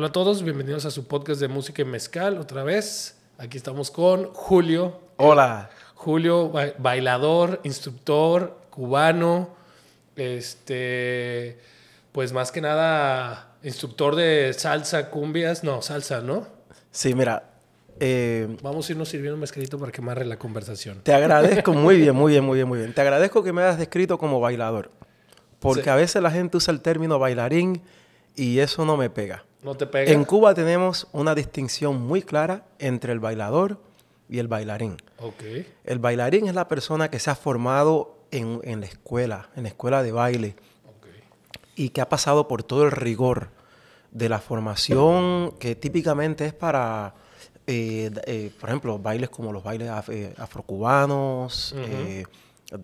Hola a todos, bienvenidos a su podcast de música y mezcal otra vez. Aquí estamos con Julio. Hola. Julio, bailador, instructor, cubano, este, pues más que nada instructor de salsa, cumbias, no, salsa, ¿no? Sí, mira. Eh, Vamos a irnos sirviendo un mezcalito para que marre la conversación. Te agradezco, muy bien, muy bien, muy bien, muy bien. Te agradezco que me hayas descrito como bailador, porque a veces la gente usa el término bailarín y eso no me pega. En Cuba tenemos una distinción muy clara entre el bailador y el bailarín. El bailarín es la persona que se ha formado en, la escuela, en la escuela de baile, y que ha pasado por todo el rigor de la formación que típicamente es para, eh, eh, por ejemplo, bailes como los bailes eh, afrocubanos,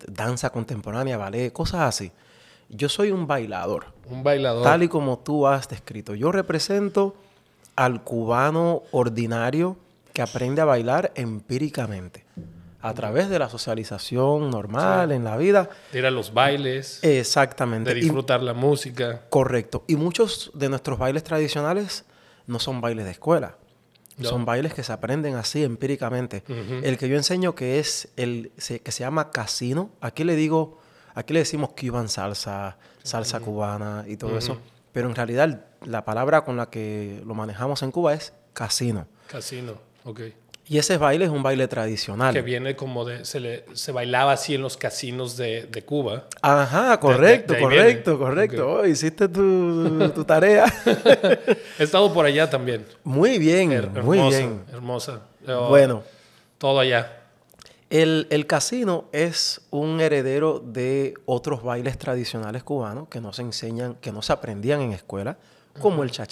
danza contemporánea, ballet, cosas así. Yo soy un bailador. Un bailador. Tal y como tú has descrito. Yo represento al cubano ordinario que aprende a bailar empíricamente. A través de la socialización normal en la vida. De ir a los bailes. Exactamente. De disfrutar la música. Correcto. Y muchos de nuestros bailes tradicionales no son bailes de escuela. Son bailes que se aprenden así empíricamente. El que yo enseño que es el que se llama casino, aquí le digo aquí le decimos Cuban salsa, salsa cubana y todo eso. Pero en realidad la palabra con la que lo manejamos en Cuba es casino. Casino, ok. Y ese baile es un baile tradicional. Que viene como de. Se, bailaba así en los casinos de, Cuba. Ajá, correcto, correcto, correcto. Oh, hiciste tu, tarea. He estado por allá también. Muy bien, muy bien. Hermosa. bueno. Todo allá. El, casino es un heredero de otros bailes tradicionales cubanos que no se enseñan, que no se aprendían en escuela, como el cha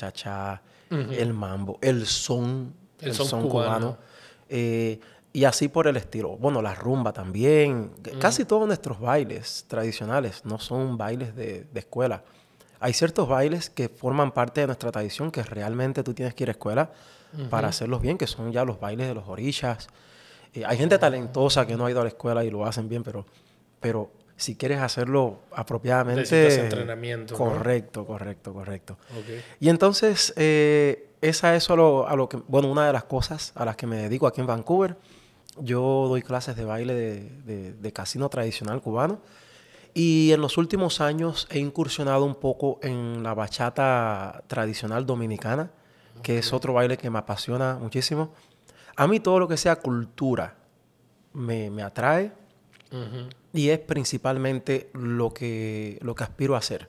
el mambo, el son, el, son, cubano. Eh, y así por el estilo. Bueno, la rumba también. Casi todos nuestros bailes tradicionales no son bailes de, de, escuela. Hay ciertos bailes que forman parte de nuestra tradición que realmente tú tienes que ir a escuela para hacerlos bien, que son ya los bailes de los orillas. Eh, hay gente talentosa que no ha ido a la escuela y lo hacen bien, pero, pero si quieres hacerlo apropiadamente. Necesitas entrenamiento. Correcto, correcto, correcto. Y entonces, esa eh, es solo a lo que, bueno, una de las cosas a las que me dedico aquí en Vancouver. Yo doy clases de baile de, casino tradicional cubano. Y en los últimos años he incursionado un poco en la bachata tradicional dominicana, que es otro baile que me apasiona muchísimo. A mí todo lo que sea cultura me, atrae y es principalmente lo que, lo que aspiro a hacer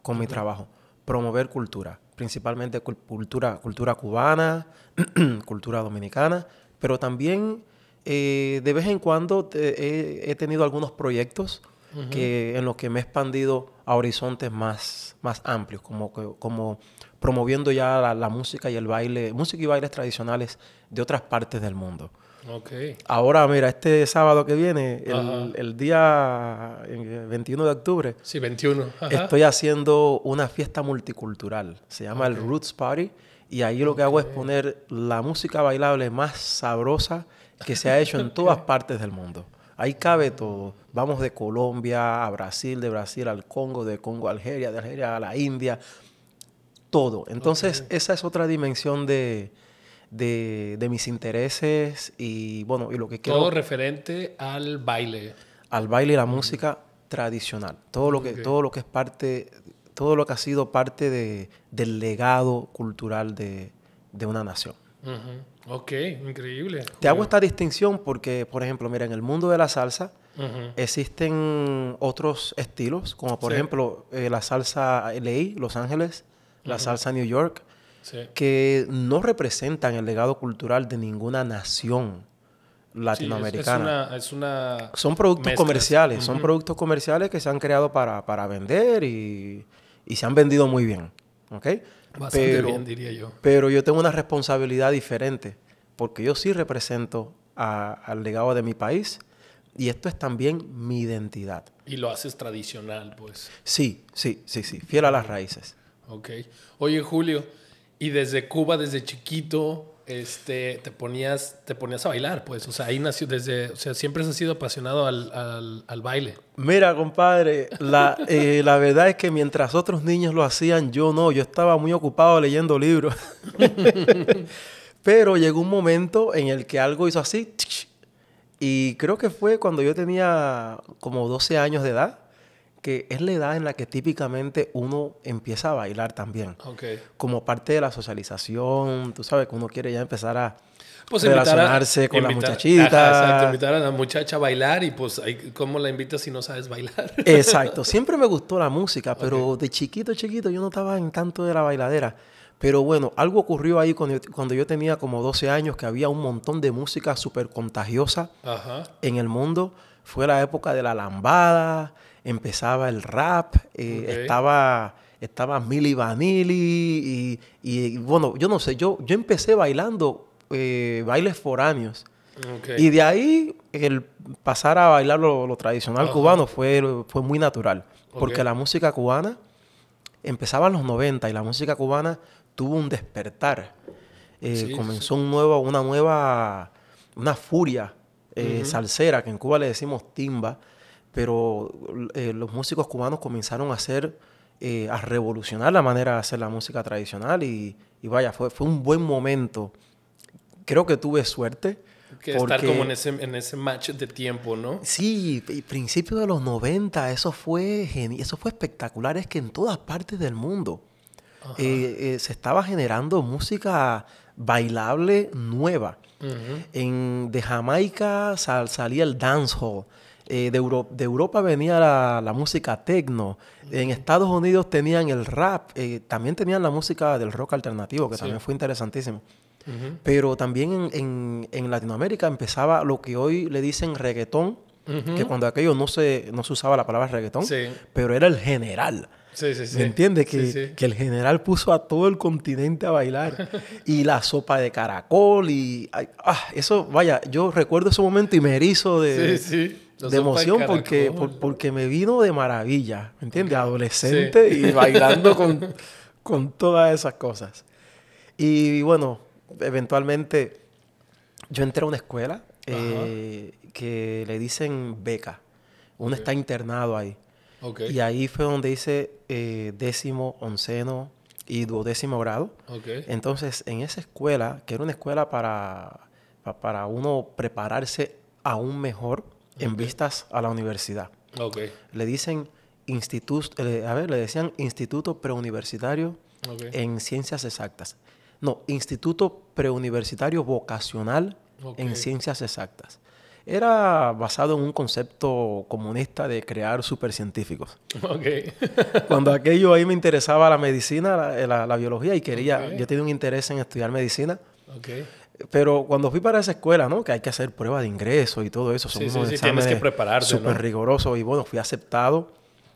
con mi trabajo, promover cultura, principalmente cultura, cultura cubana, cultura dominicana, pero también eh, de vez en cuando he, tenido algunos proyectos que, en los que me he expandido a horizontes más, más amplios, como, como promoviendo ya la, música y el baile, música y bailes tradicionales de otras partes del mundo. Okay. Ahora, mira, este sábado que viene, el, día 21 eh, de octubre, sí, 21. estoy haciendo una fiesta multicultural. Se llama el Roots Party. Y ahí lo que hago es poner la música bailable más sabrosa que se ha hecho en todas partes del mundo. Ahí cabe todo. Vamos de Colombia a Brasil, de Brasil al Congo, de Congo a Algeria, de Algeria a la India todo. Entonces, esa es otra dimensión de, de, mis intereses y, bueno, y lo que quiero... Todo referente al baile. Al baile y la música tradicional. Todo lo, que, todo lo que es parte, todo lo que ha sido parte de, del legado cultural de, de una nación. Ok, increíble. Te hago esta distinción porque, por ejemplo, mira, en el mundo de la salsa existen otros estilos, como por ejemplo eh, la salsa LA, Los Ángeles, la salsa New York, que no representan el legado cultural de ninguna nación latinoamericana. es, una, son productos comerciales, son productos comerciales que se han creado para, vender y, se han vendido muy bien. ¿ok? Bastante pero, bien, diría yo. Pero yo tengo una responsabilidad diferente, porque yo sí represento al legado de mi país y esto es también mi identidad. Y lo haces tradicional, pues. Sí, sí, sí, sí, fiel a las raíces. Ok. Oye, Julio, y desde Cuba, desde chiquito, este, te ponías, te ponías a bailar, pues. O sea, ahí nació desde, o sea, siempre has sido apasionado al, al, al baile. Mira, compadre, la, eh, la, verdad es que mientras otros niños lo hacían, yo no, yo estaba muy ocupado leyendo libros. Pero llegó un momento en el que algo hizo así, y creo que fue cuando yo tenía como 12 años de edad que es la edad en la que típicamente uno empieza a bailar también. Como parte de la socialización, tú sabes que uno quiere ya empezar a pues relacionarse con las muchachitas. invitar a la muchacha a bailar y pues ¿cómo la invitas si no sabes bailar? Exacto, siempre me gustó la música, pero de chiquito, chiquito yo no estaba en tanto de la bailadera. Pero bueno, algo ocurrió ahí cuando yo, tenía como 12 años, que había un montón de música súper contagiosa en el mundo. Fue la época de la lambada, empezaba el rap, eh, estaba, estaba Milli Vanilli y, bueno, yo no sé, yo, yo empecé bailando eh, bailes foráneos. años. Y de ahí el pasar a bailar lo, tradicional cubano fue, fue muy natural, porque la música cubana empezaba en los 90 y la música cubana tuvo un despertar. Eh, comenzó Un nuevo, una nueva, una furia salsera, que en Cuba le decimos timba, pero eh, los músicos cubanos comenzaron a hacer, eh, a revolucionar la manera de hacer la música tradicional y, vaya, fue, fue un buen momento. Creo que tuve suerte. Que estar como en ese, en ese match de tiempo, ¿no? Sí, principio de los 90, eso fue, eso fue espectacular. Es que en todas partes del mundo eh, se estaba generando música bailable nueva. en, de Jamaica salía el dancehall. Eh, de, Europa venía la, música techno. En Estados Unidos tenían el rap. Eh, también tenían la música del rock alternativo, que también fue interesantísimo. Pero también en, Latinoamérica empezaba lo que hoy le dicen reggaetón, que cuando aquello no se, se usaba la palabra reggaetón, pero era el general. Sí, ¿Me entiendes? Que, el general puso a todo el continente a bailar. y la sopa de caracol y... ah, eso, vaya, yo recuerdo ese momento y me erizo de de emoción porque, porque me vino de maravilla, ¿me entiendes? Adolescente y bailando con, todas esas cosas. Y bueno, eventualmente yo entré a una escuela eh, que le dicen beca. Uno está internado ahí. Y ahí fue donde hice eh, décimo, onceno y duodécimo grado. Entonces, en esa escuela, que era una escuela para, para uno prepararse aún mejor, en vistas a la universidad. Le dicen instituto, a ver, le decían instituto preuniversitario en ciencias exactas. No, instituto preuniversitario vocacional en ciencias exactas. Era basado en un concepto comunista de crear supercientíficos. Cuando aquello ahí me interesaba la medicina, la, biología y quería, yo tenía un interés en estudiar medicina. Okay pero cuando fui para esa escuela, ¿no? Que hay que hacer pruebas de ingreso y todo eso. Son sí, sí, tienes que prepararte. Súper riguroso y bueno, fui aceptado.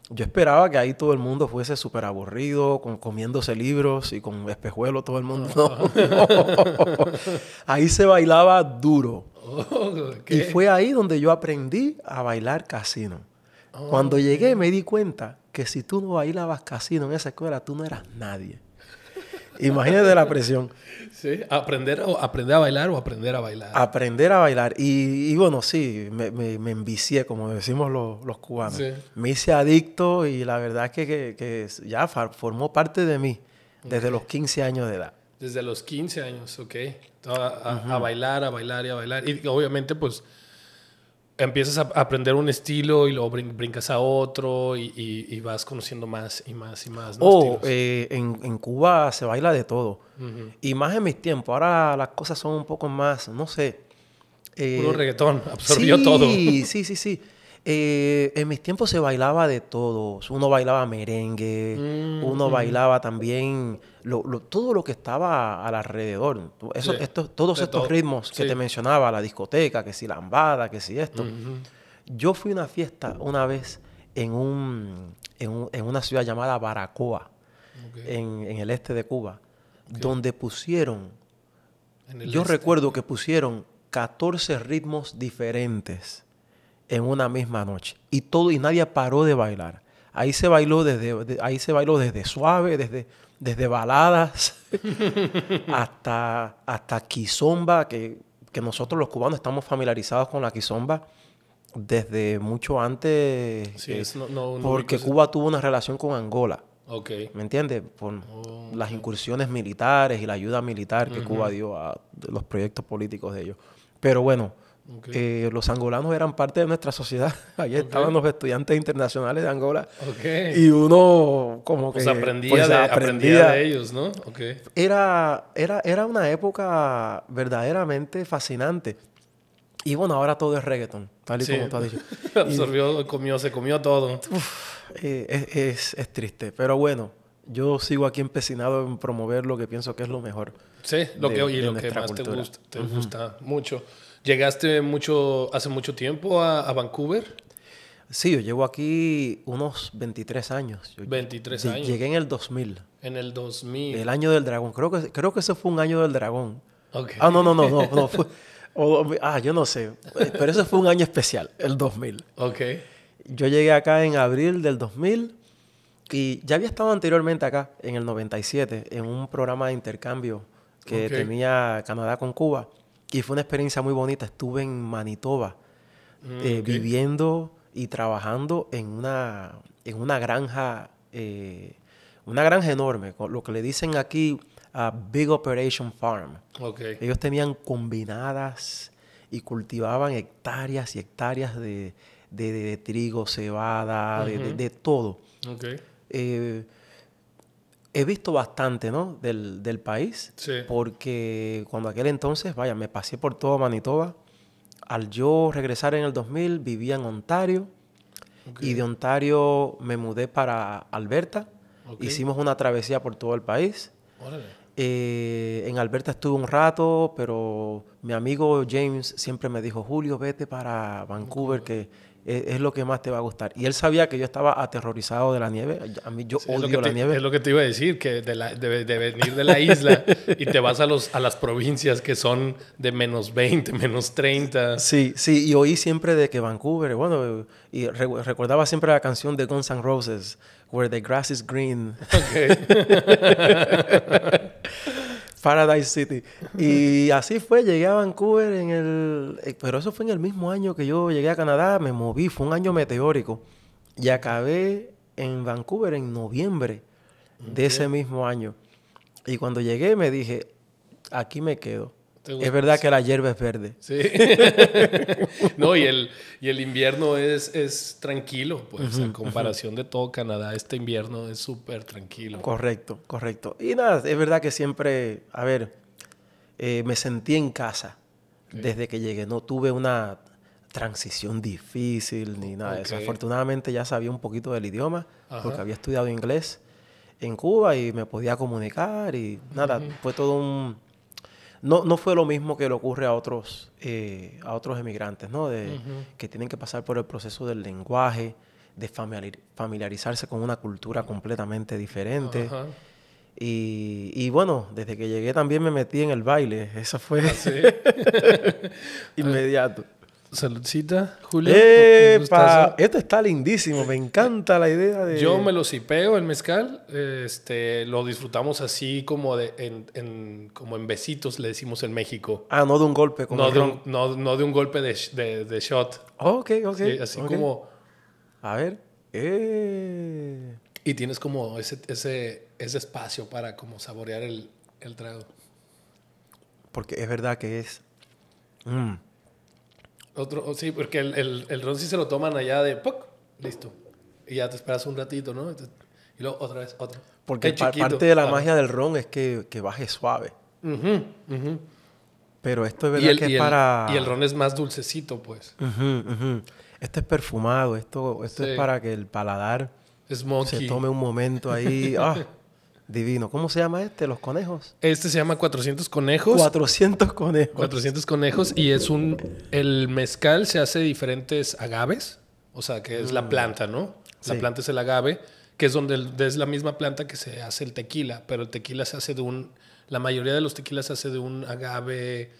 Yo esperaba que ahí todo el mundo fuese súper aburrido, con, comiéndose libros y con espejuelo todo el mundo. ahí se bailaba duro. y fue ahí donde yo aprendí a bailar casino. Cuando llegué me di cuenta que si tú no bailabas casino en esa escuela, tú no eras nadie. Imagínate la presión. Sí, aprender, aprender a bailar o aprender a bailar. Aprender a bailar. Y, bueno, sí, me, me, envicié, como decimos los, cubanos. Me hice adicto y la verdad es que, ya formó parte de mí desde los 15 años de edad. Desde los 15 años, ok. A, a bailar, a bailar y a bailar. Y obviamente, pues empiezas a aprender un estilo y luego brincas a otro y, vas conociendo más y más y más. Oh, eh, en, Cuba se baila de todo. Y más en mis tiempos. Ahora las cosas son un poco más, no sé. Eh, Puro reggaetón, absorbió todo. Sí, sí, sí. Eh, en mis tiempos se bailaba de todo. Uno bailaba merengue, mm, uno bailaba también todo lo que estaba al alrededor, eso, estos, todos estos ritmos que te mencionaba, la discoteca, que si la lambada, que si esto. Yo fui a una fiesta una vez en, un, en, una ciudad llamada Baracoa, en, el este de Cuba, donde pusieron, yo este. recuerdo que pusieron 14 ritmos diferentes en una misma noche y todo y nadie paró de bailar. Ahí se bailó desde ahí se bailó desde suave, desde desde baladas hasta, hasta quizomba, que, nosotros los cubanos estamos familiarizados con la quizomba desde mucho antes, porque Cuba tuvo una relación con Angola. Okay. ¿Me entiendes? Por oh, las incursiones militares y la ayuda militar que Cuba dio a los proyectos políticos de ellos. Pero bueno, eh, los angolanos eran parte de nuestra sociedad. Ahí estaban los estudiantes internacionales de Angola. Y uno como pues que... Aprendía, pues, de, aprendía, de ellos, ¿no? Era, era, era una época verdaderamente fascinante. Y bueno, ahora todo es reggaeton, tal y como tú has dicho. Absorbió, comió, se comió todo. Eh, es, es triste, pero bueno, yo sigo aquí empecinado en promover lo que pienso que es lo mejor. Sí, lo que, y lo que más te gusta, te gusta mucho. ¿Llegaste mucho, hace mucho tiempo a, Vancouver? Sí, yo llevo aquí unos 23 años. 23 años. Llegué en el 2000. En el 2000. El año del dragón. Creo que, creo que ese fue un año del dragón. Ah, no, no, no, no. no ah, yo no sé. Eh, pero ese fue un año especial, el 2000. Ok. Yo llegué acá en abril del 2000 y ya había estado anteriormente acá, en el 97, en un programa de intercambio que tenía Canadá con Cuba. Y fue una experiencia muy bonita. Estuve en Manitoba mm, eh, viviendo y trabajando en una, en una granja, eh, una granja enorme, lo que le dicen aquí a Big Operation Farm. Okay. Ellos tenían combinadas y cultivaban hectáreas y hectáreas de, trigo, cebada, de, todo. Okay. Eh, he visto bastante, ¿no? Del, del país. Porque cuando aquel entonces, vaya, me pasé por todo Manitoba. Al yo regresar en el 2000, vivía en Ontario. Y de Ontario me mudé para Alberta. Hicimos una travesía por todo el país. Eh, en Alberta estuve un rato, pero mi amigo James siempre me dijo, Julio, vete para Vancouver, que es, lo que más te va a gustar. Y él sabía que yo estaba aterrorizado de la nieve. A mí yo odio la nieve. Es lo que te iba a decir, que de, la, de, venir de la isla y te vas a, los, a las provincias que son de menos 20, menos 30. Sí, sí, y oí siempre de que Vancouver, bueno, y recordaba siempre la canción de Guns N' Roses, Where the Grass is Green. Paradise City. Y así fue, llegué a Vancouver en el... Eh, pero eso fue en el mismo año que yo llegué a Canadá, me moví, fue un año meteórico. Y acabé en Vancouver en noviembre de ese mismo año. Y cuando llegué me dije, aquí me quedo es verdad que la hierba es verde. Sí. no, y el, y el invierno es, es tranquilo, pues, en comparación de todo Canadá, este invierno es súper tranquilo. Correcto, correcto. Y nada, es verdad que siempre, a ver, eh, me sentí en casa desde que llegué. No tuve una transición difícil ni nada Afortunadamente ya sabía un poquito del idioma, porque había estudiado inglés en Cuba y me podía comunicar y nada, fue todo un no, no fue lo mismo que le ocurre a otros, eh, a otros emigrantes, ¿no? De, Que tienen que pasar por el proceso del lenguaje, de familiarizarse con una cultura completamente diferente. y, bueno, desde que llegué también me metí en el baile. Eso fue ah, inmediato. Saludcita, Julio. esto Este está lindísimo, me encanta la idea de... Yo me lo sipeo el mezcal, este, lo disfrutamos así como, de, en, como en besitos, le decimos en México. Ah, no de un golpe. Como no, de un, no, de un golpe de, shot. ok, así como... A ver. Eh. Y tienes como ese, ese, ese espacio para como saborear el, trago. Porque es verdad que es... Mm, otro, oh, sí, porque el, ron sí se lo toman allá de ¡poc! Listo. Y ya te esperas un ratito, ¿no? Y luego otra vez, otro Porque parte de la magia del ron es que, baje suave. Pero esto es verdad que es para. Y el ron es más dulcecito, pues. esto es perfumado, esto, esto es para que el paladar se tome un momento ahí. Ah. Divino. ¿Cómo se llama este? ¿Los conejos? Este se llama 400 conejos. 400 conejos. 400 conejos y es un... El mezcal se hace de diferentes agaves, o sea, que es la mm. planta, ¿no? La planta es el agave, que es donde es la misma planta que se hace el tequila, pero el tequila se hace de un... La mayoría de los tequilas se hace de un agave,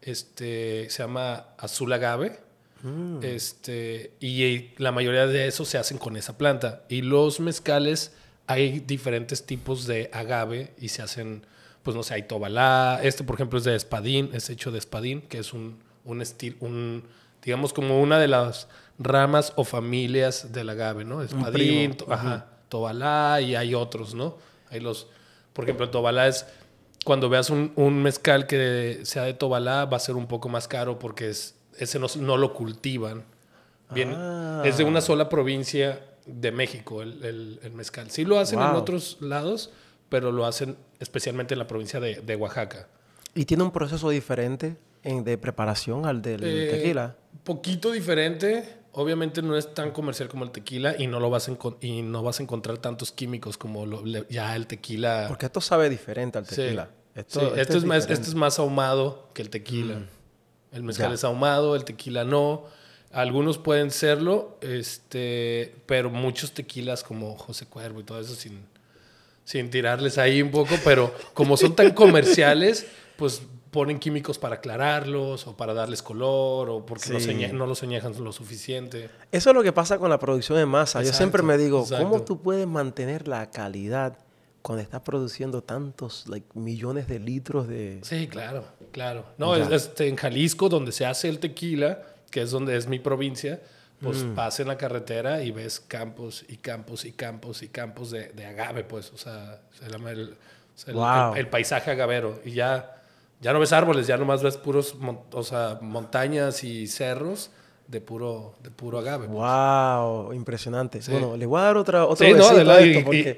este, se llama azul agave. Mm. Este, y la mayoría de esos se hacen con esa planta. Y los mezcales hay diferentes tipos de agave y se hacen, pues no sé, hay tobalá. Este, por ejemplo, es de espadín, es hecho de espadín, que es un, estilo, un, digamos, como una de las ramas o familias del agave, ¿no? Espadín, tobalá y hay otros, ¿no? Hay los, por ejemplo, tobalá es cuando veas un, mezcal que sea de Tobalá, va a ser un poco más caro porque es, ese no, no lo cultivan. Bien, es de una ah. sola provincia de México, el, el, mezcal. Sí lo hacen en otros lados, pero lo hacen especialmente en la provincia de, de Oaxaca. ¿Y tiene un proceso diferente en, de preparación al del eh, tequila? Poquito diferente. Obviamente no es tan comercial como el tequila y no lo vas a, y no vas a encontrar tantos químicos como ya el tequila. Porque esto sabe diferente al tequila. Sí. Esto, es, más, es más ahumado que el tequila. Mm. El mezcal es ahumado, el tequila no. Algunos pueden serlo, este, pero muchos tequilas como José Cuervo y todo eso sin, tirarles ahí un poco, pero como son tan comerciales, pues ponen químicos para aclararlos o para darles color o porque no los añejan lo suficiente. Eso es lo que pasa con la producción de masa. Yo siempre me digo, ¿cómo tú puedes mantener la calidad cuando estás produciendo tantos millones de litros de... Sí, claro, claro. No, este, en Jalisco, donde se hace el tequila, que es donde es mi provincia, pues mm. en la carretera y ves campos y campos y campos y campos de, agave, pues, o sea, se llama el, paisaje agavero. Y ya, ya no ves árboles, ya nomás ves puros, o sea, montañas y cerros de puro, de puro agave. ¡Wow! Pues. Impresionante. Bueno, le voy a dar otra, otra sí,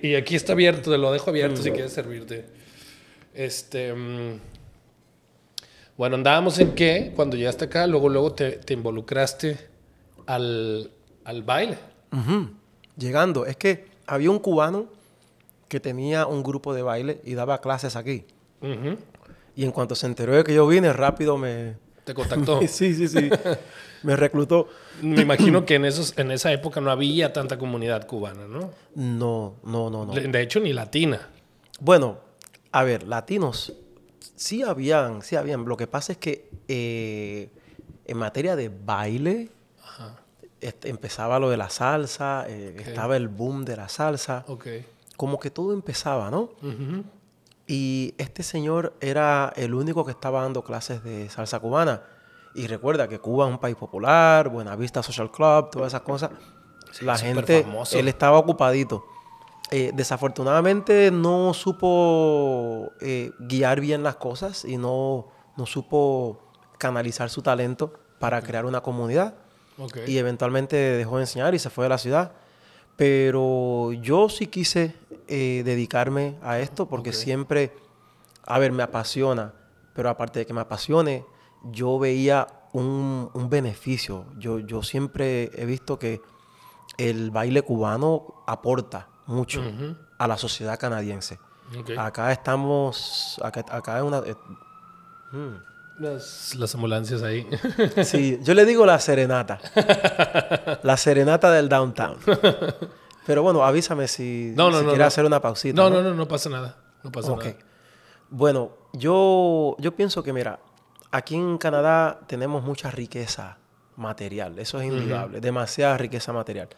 y, aquí está abierto, te lo dejo abierto si mm. quieres servirte. Este, mm, bueno, andábamos en que cuando llegaste acá, luego, luego te, involucraste al, baile. Llegando, es que había un cubano que tenía un grupo de baile y daba clases aquí. Y en cuanto se enteró de que yo vine, rápido me... Te contactó. sí, sí, sí. me reclutó. Me imagino que en, esos, en esa época no había tanta comunidad cubana, ¿no? No, no, no, no. De hecho, ni latina. Bueno, a ver, latinos Sí habían, sí habían. Lo que pasa es que eh, en materia de baile, empezaba lo de la salsa, eh, estaba el boom de la salsa. Como que todo empezaba, ¿no? Y este señor era el único que estaba dando clases de salsa cubana. Y recuerda que Cuba es un país popular, Buenavista Social Club, todas esas cosas. la gente, él estaba ocupadito. Eh, desafortunadamente no supo eh, guiar bien las cosas y no, no supo canalizar su talento para crear una comunidad. Y eventualmente dejó de enseñar y se fue de la ciudad. Pero yo sí quise eh, dedicarme a esto porque siempre, a ver, me apasiona, pero aparte de que me apasione, yo veía un, beneficio. Yo, yo siempre he visto que el baile cubano aporta mucho a la sociedad canadiense. Acá estamos, acá, es una... Eh, hmm. Las, ambulancias ahí. Sí, yo le digo la serenata. la serenata del downtown. Pero bueno, avísame si, quieres hacer una pausita. No, no, no, no, pasa nada. No pasa nada. Bueno, yo, yo pienso que, mira, aquí en Canadá tenemos mucha riqueza material, eso es indudable, demasiada riqueza material.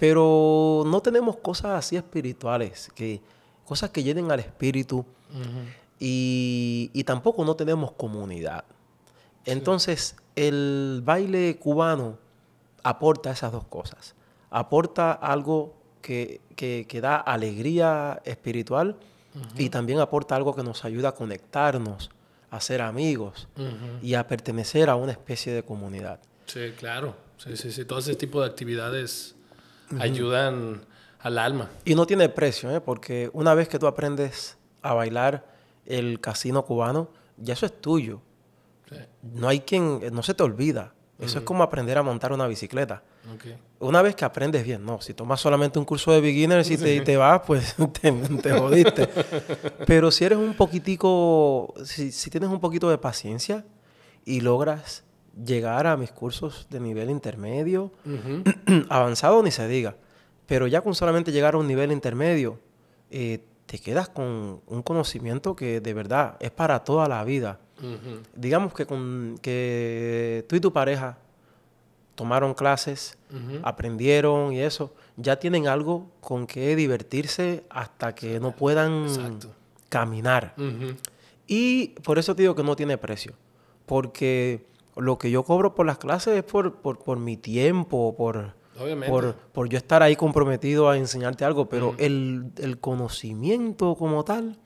Pero no tenemos cosas así espirituales, que, cosas que llenen al espíritu y, tampoco no tenemos comunidad. Entonces, el baile cubano aporta esas dos cosas, aporta algo que, da alegría espiritual y también aporta algo que nos ayuda a conectarnos a ser amigos y a pertenecer a una especie de comunidad. Sí, claro. Sí, eh, sí, sí. Todo ese tipo de actividades ayudan al alma. Y no tiene precio, ¿eh? porque una vez que tú aprendes a bailar el casino cubano, ya eso es tuyo. No hay quien, eh, no se te olvida. Eso es como aprender a montar una bicicleta. Una vez que aprendes bien, no, si tomas solamente un curso de beginners y, te, vas, pues te, jodiste. Pero si eres un poquitico, si, si tienes un poquito de paciencia y logras llegar a mis cursos de nivel intermedio, avanzado ni se diga, pero ya con solamente llegar a un nivel intermedio, eh, te quedas con un conocimiento que de verdad es para toda la vida. Digamos que, con, que tú y tu pareja tomaron clases, aprendieron y eso, ya tienen algo con que divertirse hasta que no puedan caminar. Y por eso te digo que no tiene precio, porque lo que yo cobro por las clases es por, por, mi tiempo, por, por, yo estar ahí comprometido a enseñarte algo, pero el, conocimiento como tal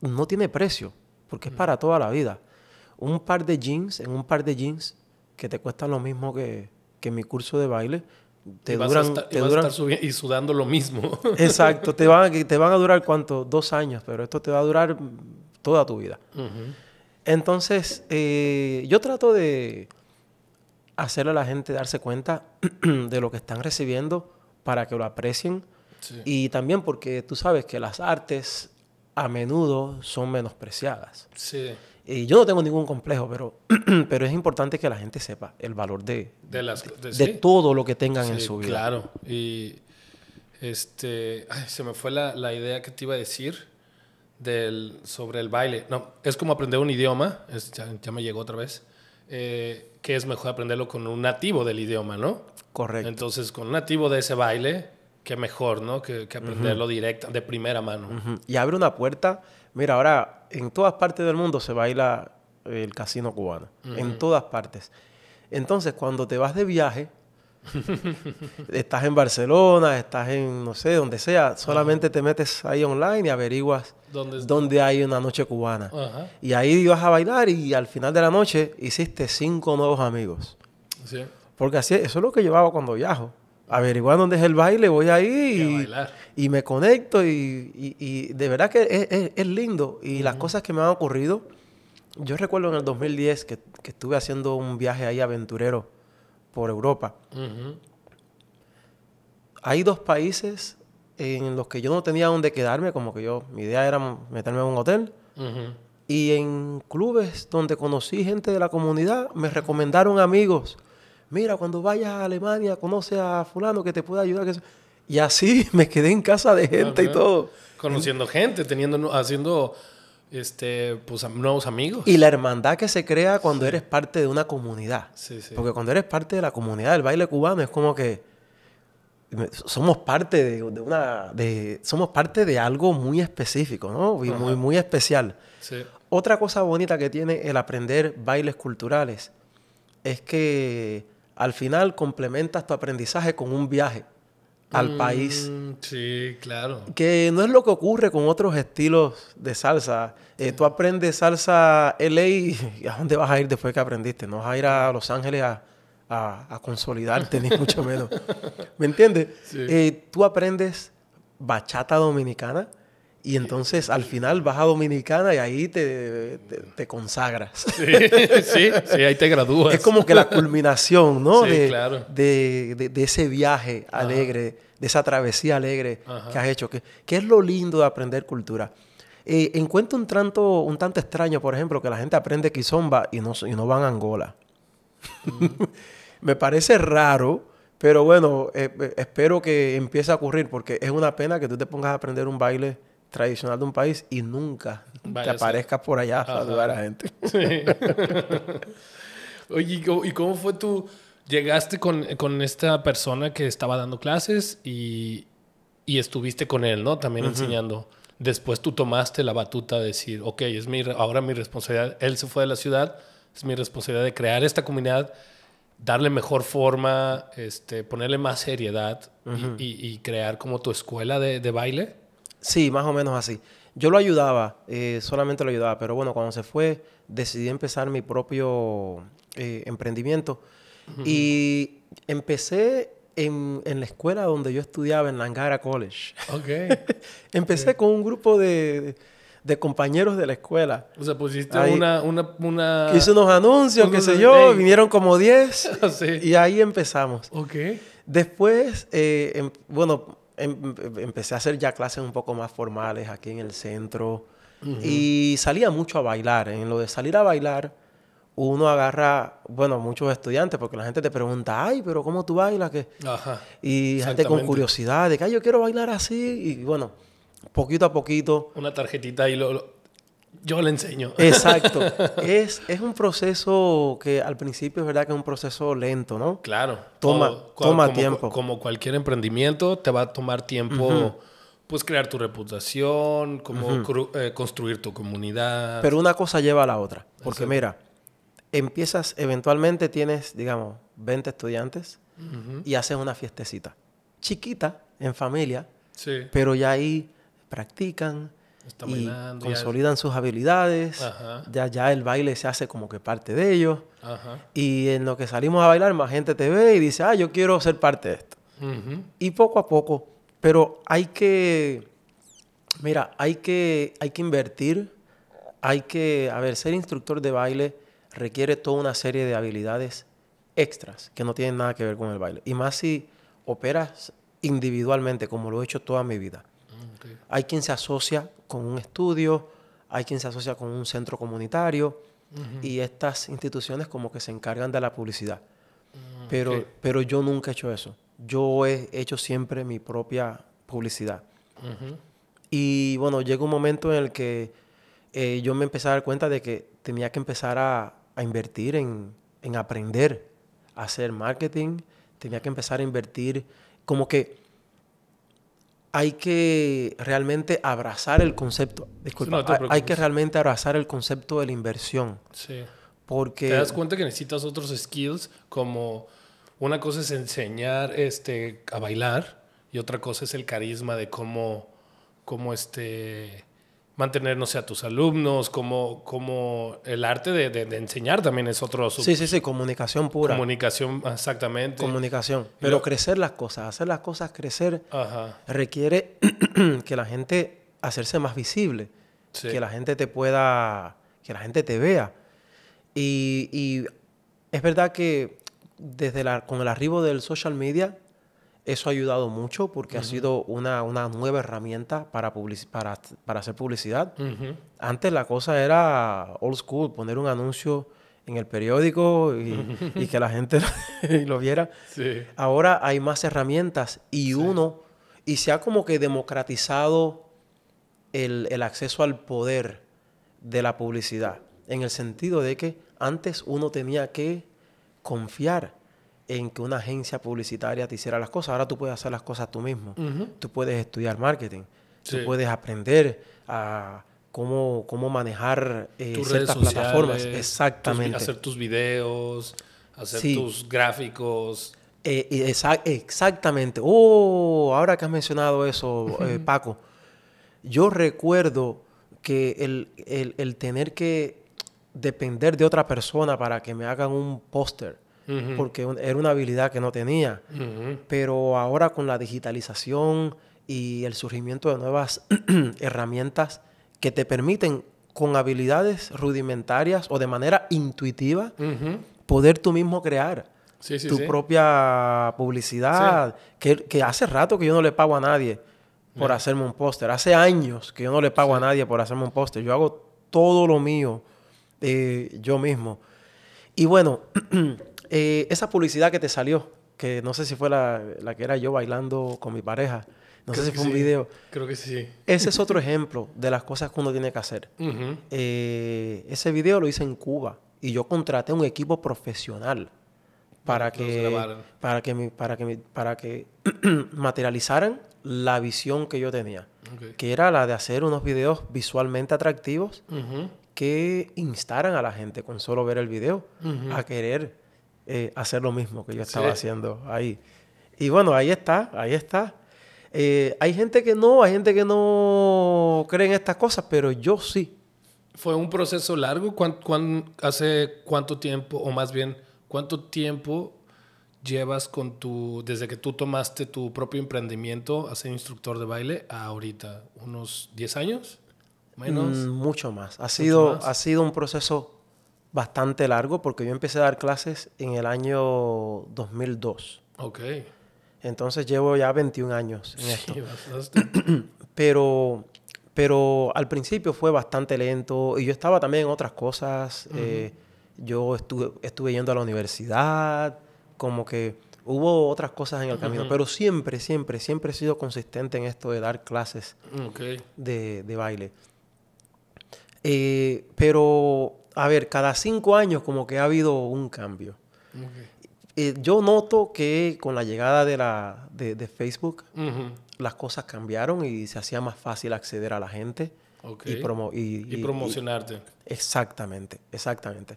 no tiene precio, porque es para toda la vida. Un par de jeans, en un par de jeans que te cuestan lo mismo que, mi curso de baile, te duran, te y duran... sudando lo mismo. Exacto, te van, te van a durar cuánto, dos años, pero esto te va a durar toda tu vida. Entonces, eh, yo trato de hacerle a la gente darse cuenta de lo que están recibiendo para que lo aprecien. Y también porque tú sabes que las artes a menudo son menospreciadas. Sí. Y yo no tengo ningún complejo, pero, pero es importante que la gente sepa el valor de, de, todo lo que tengan en su vida. Claro. Y este, se me fue la, la idea que te iba a decir del, sobre el baile. No, es como aprender un idioma, ya, me llegó otra vez, eh, que es mejor aprenderlo con un nativo del idioma, ¿no? Correcto. Entonces, con un nativo de ese baile, que mejor, ¿no? Que, aprenderlo directo, de primera mano. Y abre una puerta. Mira, ahora en todas partes del mundo se baila eh, el casino cubano. En todas partes. Entonces, cuando te vas de viaje, estás en Barcelona, estás en, no sé, donde sea, solamente te metes ahí online y averiguas dónde, hay una noche cubana. Y ahí ibas a bailar y al final de la noche hiciste cinco nuevos amigos. Porque así, eso es lo que llevaba cuando viajo. Averiguar dónde es el baile, voy ahí y, me conecto y, de verdad que es, lindo. Y las cosas que me han ocurrido, yo recuerdo en el 2010 que, que estuve haciendo un viaje ahí aventurero por Europa. Hay dos países en los que yo no tenía dónde quedarme, como que yo, mi idea era meterme en un hotel. Y en clubes donde conocí gente de la comunidad, me recomendaron amigos. Mira, cuando vayas a Alemania, conoce a fulano que te pueda ayudar. Y así me quedé en casa de gente y todo. Conociendo gente, teniendo, haciendo este, pues, nuevos amigos. Y la hermandad que se crea cuando eres parte de una comunidad. Porque cuando eres parte de la comunidad del baile cubano es como que somos parte de, una de, somos parte de algo muy específico, ¿no? muy muy especial. Otra cosa bonita que tiene el aprender bailes culturales es que al final complementas tu aprendizaje con un viaje al mm, país. Sí, claro. Que no es lo que ocurre con otros estilos de salsa. Eh, tú aprendes salsa LA y ¿a dónde vas a ir después que aprendiste? No vas a ir a Los Ángeles a, a, consolidarte, ni mucho menos. ¿Me entiendes? Eh, tú aprendes bachata dominicana y entonces al final vas a Dominicana y ahí te, consagras. Sí, sí, ahí te gradúas. Es como que la culminación, ¿no? Sí, de, claro. de, ese viaje alegre, de esa travesía alegre que has hecho. ¿Qué, es lo lindo de aprender cultura? Eh, encuentro un, tanto, un tanto extraño, por ejemplo, que la gente aprende kizomba y no, y no van a Angola. Mm. Me parece raro. Pero bueno, eh, eh, espero que empiece a ocurrir porque es una pena que tú te pongas a aprender un baile tradicional de un país y nunca te aparezcas por allá a saludar a la gente. Oye, ¿y cómo fue tú? Llegaste con, esta persona que estaba dando clases y, estuviste con él, ¿no? También enseñando. Después tú tomaste la batuta de decir, ok, es mi, ahora mi responsabilidad, él se fue de la ciudad, es mi responsabilidad de crear esta comunidad, darle mejor forma, este, ponerle más seriedad y, crear como tu escuela de baile. Sí, más o menos así. Yo lo ayudaba, eh, solamente lo ayudaba, pero bueno, cuando se fue, decidí empezar mi propio eh, emprendimiento. Y empecé en, la escuela donde yo estudiaba, en Langara College. Ok. empecé con un grupo de, compañeros de la escuela. O sea, pusiste una, Hice unos anuncios, qué sé yo, vinieron como 10 y ahí empezamos. Ok. Después, eh, em, bueno, Em, em, empecé a hacer ya clases un poco más formales aquí en el centro y salía mucho a bailar. En lo de salir a bailar, uno agarra, bueno, muchos estudiantes, porque la gente te pregunta, ay, pero ¿cómo tú bailas? que Y gente con curiosidad de que, ay, yo quiero bailar así. Y bueno, poquito a poquito. Una tarjetita y lo yo le enseño. Exacto. es, un proceso que al principio es verdad que es un proceso lento, ¿no? Claro. Toma, toma tiempo. Como cualquier emprendimiento, te va a tomar tiempo, pues, crear tu reputación, como eh, construir tu comunidad. Pero una cosa lleva a la otra. Porque mira, empiezas, eventualmente tienes, digamos, 20 estudiantes y haces una fiestecita. Chiquita, en familia, sí. pero ya ahí practican, y consolidan sus habilidades, ya, ya el baile se hace como que parte de ellos. Y en lo que salimos a bailar, más gente te ve y dice, ah, yo quiero ser parte de esto. Y poco a poco, pero hay que, mira, hay que, hay que invertir, hay que, a ver, ser instructor de baile requiere toda una serie de habilidades extras que no tienen nada que ver con el baile. Y más si operas individualmente, como lo he hecho toda mi vida. Mm, hay quien se asocia con un estudio, hay quien se asocia con un centro comunitario y estas instituciones como que se encargan de la publicidad. Mm, pero, pero yo nunca he hecho eso. Yo he hecho siempre mi propia publicidad. Y bueno, llega un momento en el que eh, yo me empecé a dar cuenta de que tenía que empezar a, invertir en, en aprender a hacer marketing, tenía que empezar a invertir como que hay que realmente abrazar el concepto. hay que realmente abrazar el concepto de la inversión. Sí. Porque... Te das cuenta que necesitas otros skills como una cosa es enseñar este, a bailar y otra cosa es el carisma de cómo, cómo este, mantenernos a tus alumnos, como, como el arte de, de, enseñar también es otro... Sí, sí, sí, comunicación pura. Comunicación, exactamente. Comunicación. Pero crecer las cosas, hacer las cosas crecer requiere que la gente hacerse más visible, que la gente te pueda, que la gente te vea. Y, y es verdad que desde la, con el arribo del social media eso ha ayudado mucho porque ha sido una, nueva herramienta para, para, para hacer publicidad. Antes la cosa era old school, poner un anuncio en el periódico y, que la gente lo viera. Ahora hay más herramientas y uno, y se ha como que democratizado el, el acceso al poder de la publicidad, en el sentido de que antes uno tenía que confiar en que una agencia publicitaria te hiciera las cosas. Ahora tú puedes hacer las cosas tú mismo. Tú puedes estudiar marketing. Tú puedes aprender a cómo, cómo manejar eh, ciertas plataformas. Exactamente. hacer tus videos, hacer tus gráficos. Eh, exactamente. Oh, ahora que has mencionado eso, eh, Paco. Yo recuerdo que el, el, tener que depender de otra persona para que me hagan un póster porque era una habilidad que no tenía. Pero ahora con la digitalización y el surgimiento de nuevas herramientas que te permiten con habilidades rudimentarias o de manera intuitiva poder tú mismo crear. tu propia publicidad, que, hace rato que yo no le pago a nadie por hacerme un póster. Hace años que yo no le pago a nadie por hacerme un póster. Yo hago todo lo mío eh, yo mismo. Y bueno, Eh, esa publicidad que te salió, que no sé si fue la, que era yo bailando con mi pareja, no sé si fue un video. Creo que sí. Ese es otro ejemplo de las cosas que uno tiene que hacer. Eh, ese video lo hice en Cuba y yo contraté un equipo profesional para que, para que, para que, para que materializaran la visión que yo tenía, que era la de hacer unos videos visualmente atractivos que instaran a la gente con solo ver el video a querer eh, hacer lo mismo que yo estaba haciendo ahí. Y bueno, ahí está, ahí está. Eh, hay gente que no, hay gente que no cree en estas cosas, pero yo sí. ¿Fue un proceso largo? hace cuánto tiempo, o más bien, cuánto tiempo llevas con tu, desde que tú tomaste tu propio emprendimiento a ser instructor de baile a ahorita? ¿Unos 10 años? Menos. Mm, mucho más. Ha, sido, más. ha sido un proceso bastante largo porque yo empecé a dar clases en el año 2002. Ok. Entonces llevo ya 21 años en esto. pero, pero al principio fue bastante lento y yo estaba también en otras cosas. Eh, yo estuve, estuve yendo a la universidad, como que hubo otras cosas en el camino, pero siempre, siempre, siempre he sido consistente en esto de dar clases de, baile. Eh, pero a ver, cada cinco años como que ha habido un cambio. yo noto que con la llegada de, la, de, Facebook, las cosas cambiaron y se hacía más fácil acceder a la gente. promo y, promocionarte. exactamente, exactamente.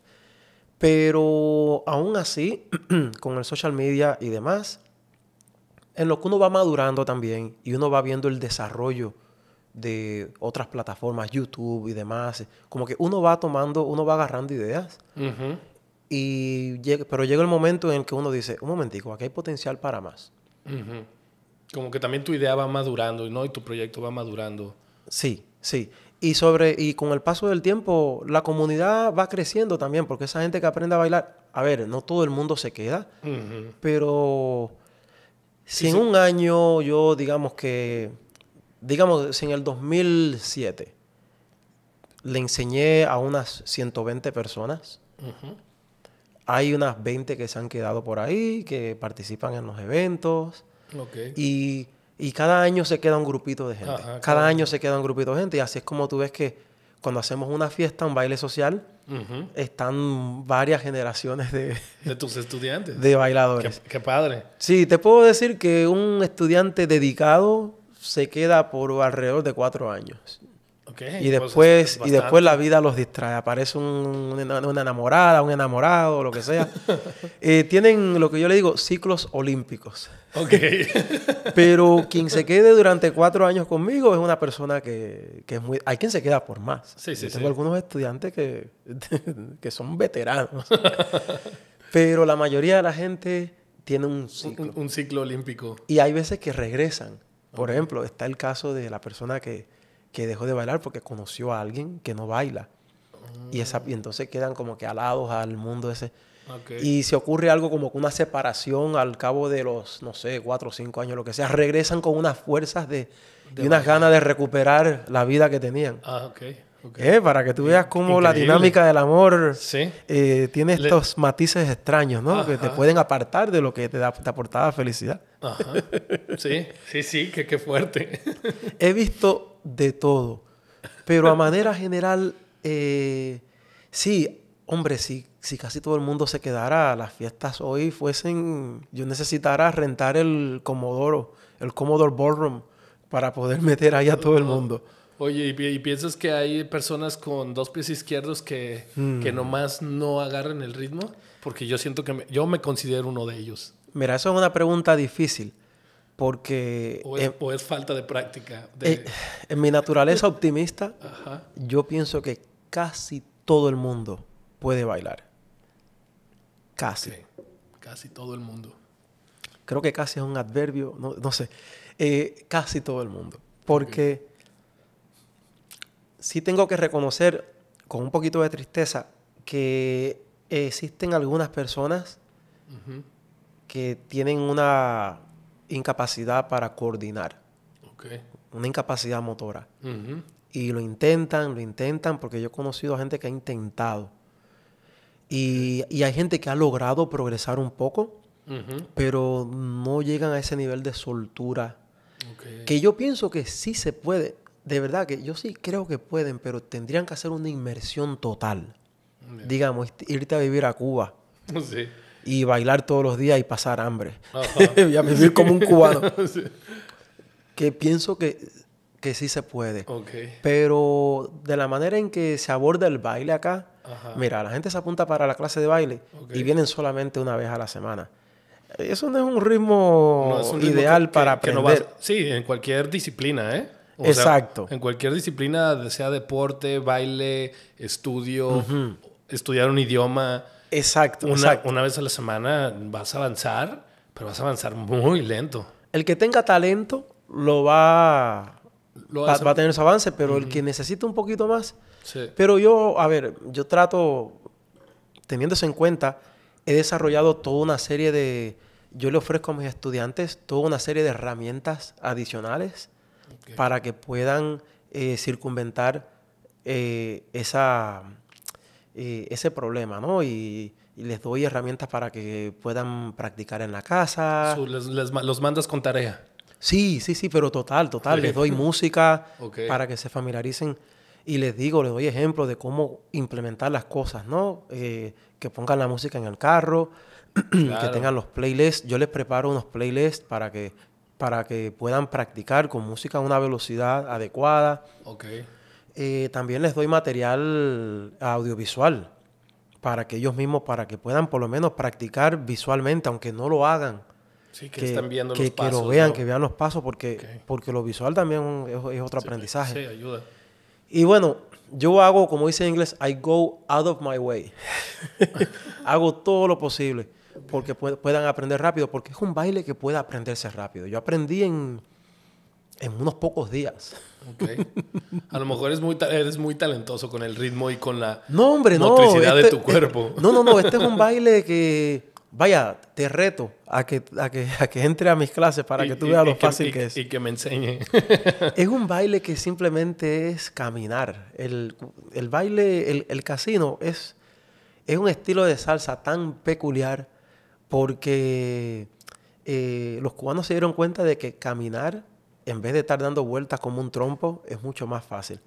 Pero aún así, con el social media y demás, en lo que uno va madurando también y uno va viendo el desarrollo de otras plataformas, YouTube y demás. Como que uno va tomando, uno va agarrando ideas. y pero llega el momento en el que uno dice, un momentico, aquí hay potencial para más. Como que también tu idea va madurando, ¿no? Y tu proyecto va madurando. Sí, sí. Y sobre, y con el paso del tiempo, la comunidad va creciendo también, porque esa gente que aprende a bailar, a ver, no todo el mundo se queda, pero si en un año yo digamos que digamos, en el 2007 le enseñé a unas 120 personas. Hay unas 20 que se han quedado por ahí, que participan en los eventos. Y, cada año se queda un grupito de gente. cada, año, se queda un grupito de gente. Y así es como tú ves que cuando hacemos una fiesta, un baile social, están varias generaciones de... De tus estudiantes. De bailadores. qué padre. Sí, te puedo decir que un estudiante dedicado se queda por alrededor de cuatro años. y pues, después y después la vida los distrae. Aparece un, una, enamorada, un enamorado, lo que sea. Eh, tienen lo que yo le digo ciclos olímpicos. Pero quien se quede durante cuatro años conmigo es una persona que, es muy... Hay quien se queda por más. Sí, tengo algunos estudiantes que, que son veteranos. Pero la mayoría de la gente tiene un ciclo. un ciclo olímpico. Y hay veces que regresan. Por ejemplo, está el caso de la persona que, dejó de bailar porque conoció a alguien que no baila. Y, esa, y mm. entonces quedan como que alados al mundo ese. Y se ocurre algo como que una separación al cabo de los, no sé, cuatro o cinco años, lo que sea. Regresan con unas fuerzas de, y unas ganas de recuperar la vida que tenían. Ah, eh, para que tú veas cómo la dinámica del amor eh, tiene estos matices extraños, ¿no? Que te pueden apartar de lo que te, da, aportaba felicidad. Ajá. Sí, sí, sí, qué fuerte. He visto de todo, pero a manera general, eh, sí, hombre, si, si casi todo el mundo se quedara, las fiestas hoy fuesen, yo necesitaría rentar el Comodoro, el Commodore Ballroom, para poder meter ahí a todo el mundo. Oye, y, piensas que hay personas con dos pies izquierdos que, mm. nomás no agarran el ritmo, porque yo siento que yo me considero uno de ellos. Mira, eso es una pregunta difícil, porque... O es, eh, falta de práctica. Eh, en mi naturaleza optimista, yo pienso que casi todo el mundo puede bailar. Casi. Casi todo el mundo. Creo que casi es un adverbio, no, no sé. Eh, casi todo el mundo. Porque sí tengo que reconocer con un poquito de tristeza que existen algunas personas que tienen una incapacidad para coordinar. Una incapacidad motora. Y lo intentan, lo intentan, porque yo he conocido a gente que ha intentado. Y, hay gente que ha logrado progresar un poco, pero no llegan a ese nivel de soltura. Que yo pienso que sí se puede, de verdad que yo sí creo que pueden, pero tendrían que hacer una inmersión total. Digamos, irte a vivir a Cuba. Y bailar todos los días y pasar hambre. y a vivir como un cubano. Que pienso que, sí se puede. Pero de la manera en que se aborda el baile acá, mira, la gente se apunta para la clase de baile y vienen solamente una vez a la semana. Eso no es un ritmo ideal para aprender. sí, en cualquier disciplina, ¿eh? Exacto. en cualquier disciplina, sea deporte, baile, estudio, estudiar un idioma. Exacto una, vez a la semana vas a avanzar, pero vas a avanzar muy lento. El que tenga talento lo va, va, a tener su avance, pero el que necesita un poquito más. Pero yo, a ver, yo trato, teniendo en cuenta, he desarrollado toda una serie de. Yo le ofrezco a mis estudiantes toda una serie de herramientas adicionales para que puedan eh, circunventar eh, esa, eh, ese problema, ¿no? Y, les doy herramientas para que puedan practicar en la casa. ¿Los mandas con tarea? Sí, sí, sí, pero total, total. Les doy música para que se familiaricen y les digo, les doy ejemplos de cómo implementar las cosas, ¿no? que pongan la música en el carro, que tengan los playlists. Yo les preparo unos playlists para que para que puedan practicar con música a una velocidad adecuada. Eh, también les doy material audiovisual para que ellos mismos, para que puedan por lo menos practicar visualmente, aunque no lo hagan. Sí, que, viendo los pasos. lo vean, que vean los pasos, porque, porque lo visual también es, otro aprendizaje. Sí, ayuda. Y bueno, yo hago, como dice en inglés, I go out of my way. hago todo lo posible porque puedan aprender rápido, porque es un baile que puede aprenderse rápido. Yo aprendí en, en unos pocos días. A lo mejor eres muy, eres muy talentoso con el ritmo y con la no, de este tu cuerpo. no, no, no. Este es un baile que, vaya, te reto a que, a que, a entre a mis clases para que tú veas lo fácil que es. Y que me enseñe. es un baile que simplemente es caminar. El, baile, el, casino es, es un estilo de salsa tan peculiar porque eh, los cubanos se dieron cuenta de que caminar, en vez de estar dando vueltas como un trompo, es mucho más fácil.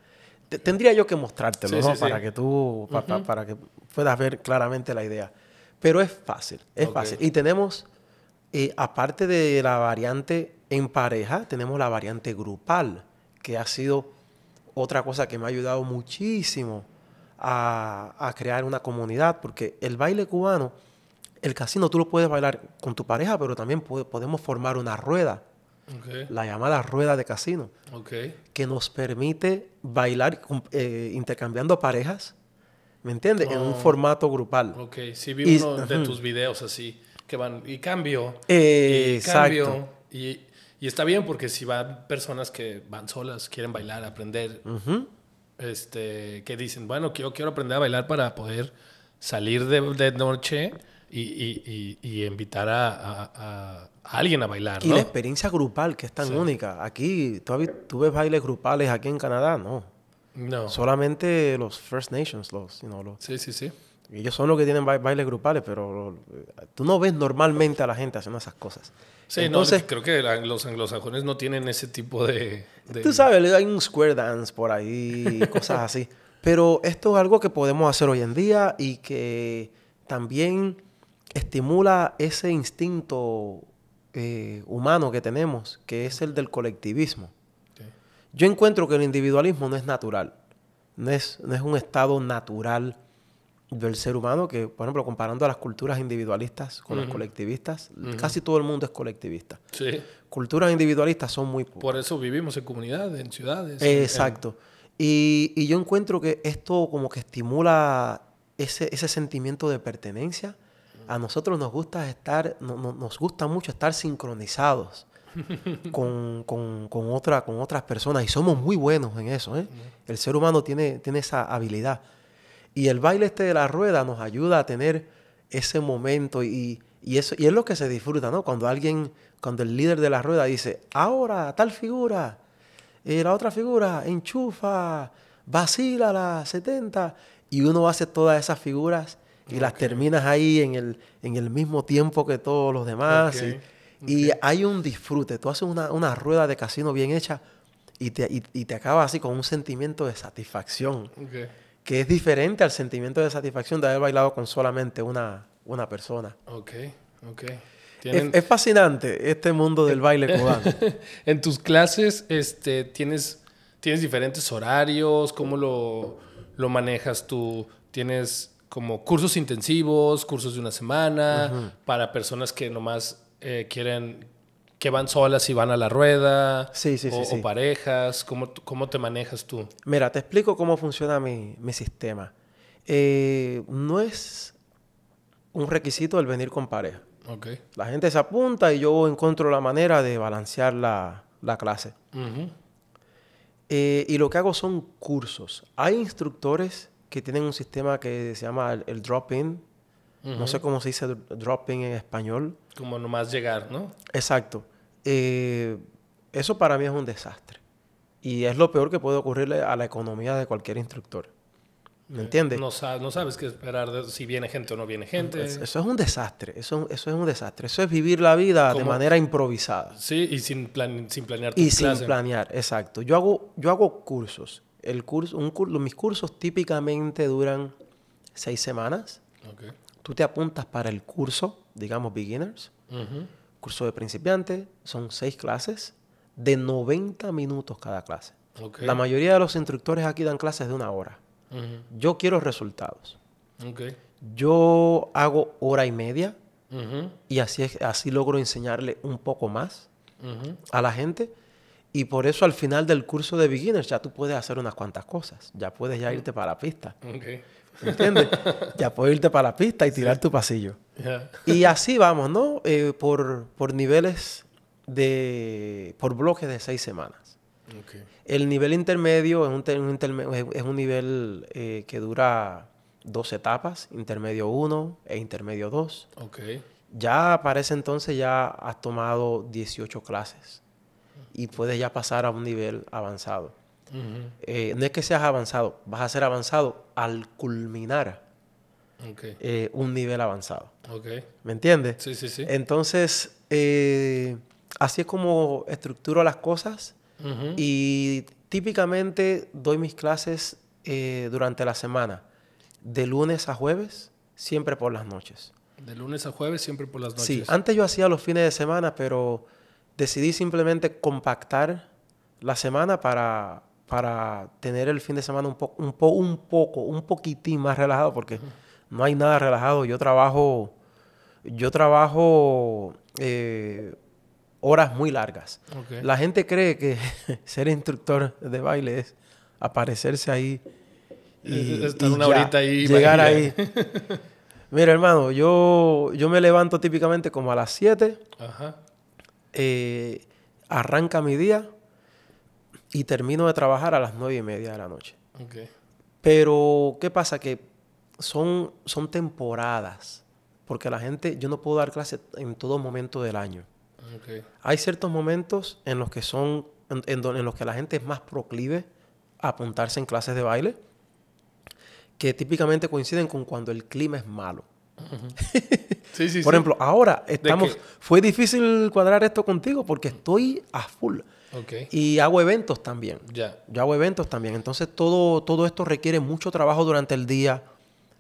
tendría yo que mostrártelo, ¿no? Para que tú, para que puedas ver claramente la idea. Pero es fácil, es fácil. Y tenemos, eh, aparte de la variante en pareja, tenemos la variante grupal, que ha sido otra cosa que me ha ayudado muchísimo a crear una comunidad, porque el baile cubano el casino tú lo puedes bailar con tu pareja, pero también podemos formar una rueda. La llamada rueda de casino. Que nos permite bailar eh, intercambiando parejas. ¿Me entiendes? En un oh. formato grupal. Ok, sí vi uno de tus videos así, que van, y cambio, y exacto. Y, está bien porque si van personas que van solas, quieren bailar, aprender, este, que dicen, bueno, yo quiero aprender a bailar para poder salir de noche y, y, y, invitar a, alguien a bailar. Y la experiencia grupal, que es tan única. Aquí, ¿tú, ves bailes grupales aquí en Canadá? No. No. Solamente los First Nations, los, you know, los Sí, sí, sí. Ellos son los que tienen bailes grupales, pero eh, tú no ves normalmente a la gente haciendo esas cosas. Sí, Entonces, creo que los anglosajones no tienen ese tipo de, de, Tú sabes, hay un square dance por ahí, cosas así. Pero esto es algo que podemos hacer hoy en día y que también estimula ese instinto eh, humano que tenemos, que es el del colectivismo. Yo encuentro que el individualismo no es natural, no es, un estado natural del ser humano, que por ejemplo comparando a las culturas individualistas con los colectivistas, casi todo el mundo es colectivista. Culturas individualistas son muy pocas. Por eso vivimos en comunidades, en ciudades. exacto. Y, yo encuentro que esto como que estimula ese sentimiento de pertenencia a nosotros nos gusta estar, nos gusta mucho estar sincronizados con, otra, con otras personas y somos muy buenos en eso. ¿eh? El ser humano tiene, tiene esa habilidad. Y el baile este de la rueda nos ayuda a tener ese momento y, eso, y es lo que se disfruta, ¿no? Cuando alguien, cuando el líder de la rueda dice, ahora tal figura, eh, la otra figura, enchufa, vacila la 70, y uno hace todas esas figuras y las terminas ahí en el, en el mismo tiempo que todos los demás. Y, hay un disfrute. Tú haces una, una rueda de casino bien hecha y te, y, y te acaba así con un sentimiento de satisfacción. Que es diferente al sentimiento de satisfacción de haber bailado con solamente una, una persona. Ok, ok. Es, fascinante este mundo del baile cubano. en tus clases, este, tienes, tienes diferentes horarios, ¿cómo lo, lo manejas tú? ¿Tienes como cursos intensivos, cursos de una semana, para personas que nomás eh, quieren, que van solas y van a la rueda, sí, sí, o, sí, o parejas, ¿cómo, ¿cómo, te manejas tú? Mira, te explico cómo funciona mi, sistema. Eh, no es un requisito el venir con pareja. Okay. La gente se apunta y yo encuentro la manera de balancear la, clase. Eh, y lo que hago son cursos. Hay instructores que tienen un sistema que se llama el, drop-in. No sé cómo se dice drop-in en español. Como nomás llegar, ¿no? Exacto. Eh, eso para mí es un desastre. Y es lo peor que puede ocurrirle a la economía de cualquier instructor. ¿Me eh, entiendes? No, sabes qué esperar si viene gente o no viene gente. Eso es un desastre, eso, eso es un desastre. Eso es vivir la vida de manera improvisada. Sí, y sin, sin planear. Y sin planear, exacto. Yo hago, yo hago cursos el curso, un curso, mis cursos típicamente duran seis semanas. Tú te apuntas para el curso, digamos, beginners. Curso de principiantes. son seis clases de 90 minutos cada clase. La mayoría de los instructores aquí dan clases de una hora. Yo quiero resultados. Yo hago hora y media y así, así logro enseñarle un poco más a la gente y por eso al final del curso de beginners ya tú puedes hacer unas cuantas cosas. Ya puedes ya mm. irte para la pista. Okay. ¿Entiendes? ya puedes irte para la pista y tirar tu pasillo. y así vamos, ¿no? Eh, por, niveles de... por bloques de seis semanas. El nivel intermedio es un, es un nivel eh, que dura dos etapas, intermedio 1 e intermedio 2. Ya para ese entonces ya has tomado 18 clases y puedes ya pasar a un nivel avanzado. Eh, no es que seas avanzado, vas a ser avanzado al culminar eh, un nivel avanzado. ¿Me entiendes? Sí, sí, sí. Entonces, eh, así es como estructuro las cosas y típicamente doy mis clases durante la semana, de lunes a jueves, siempre por las noches. De lunes a jueves, siempre por las noches. Sí, antes yo hacía los fines de semana, pero decidí simplemente compactar la semana para, para tener el fin de semana un, un, poco, un poquitín más relajado, porque no hay nada relajado. Yo trabajo, yo trabajo eh, horas muy largas. La gente cree que ser instructor de baile es aparecerse ahí y, Estar ahí llegar ahí. Mira, hermano, yo, yo me levanto típicamente como a las 7. Ajá eh, arranca mi día y termino de trabajar a las nueve y media de la noche. Pero, ¿qué pasa? Que son, son temporadas, porque la gente, yo no puedo dar clases en todo momento del año. Hay ciertos momentos en los que son, en, los que la gente es más proclive a apuntarse en clases de baile, que típicamente coinciden con cuando el clima es malo. Por ejemplo, ahora estamos. Fue difícil cuadrar esto contigo porque estoy a full. Y hago eventos también. Ya. Yo hago eventos también. Entonces, todo, todo esto requiere mucho trabajo durante el día.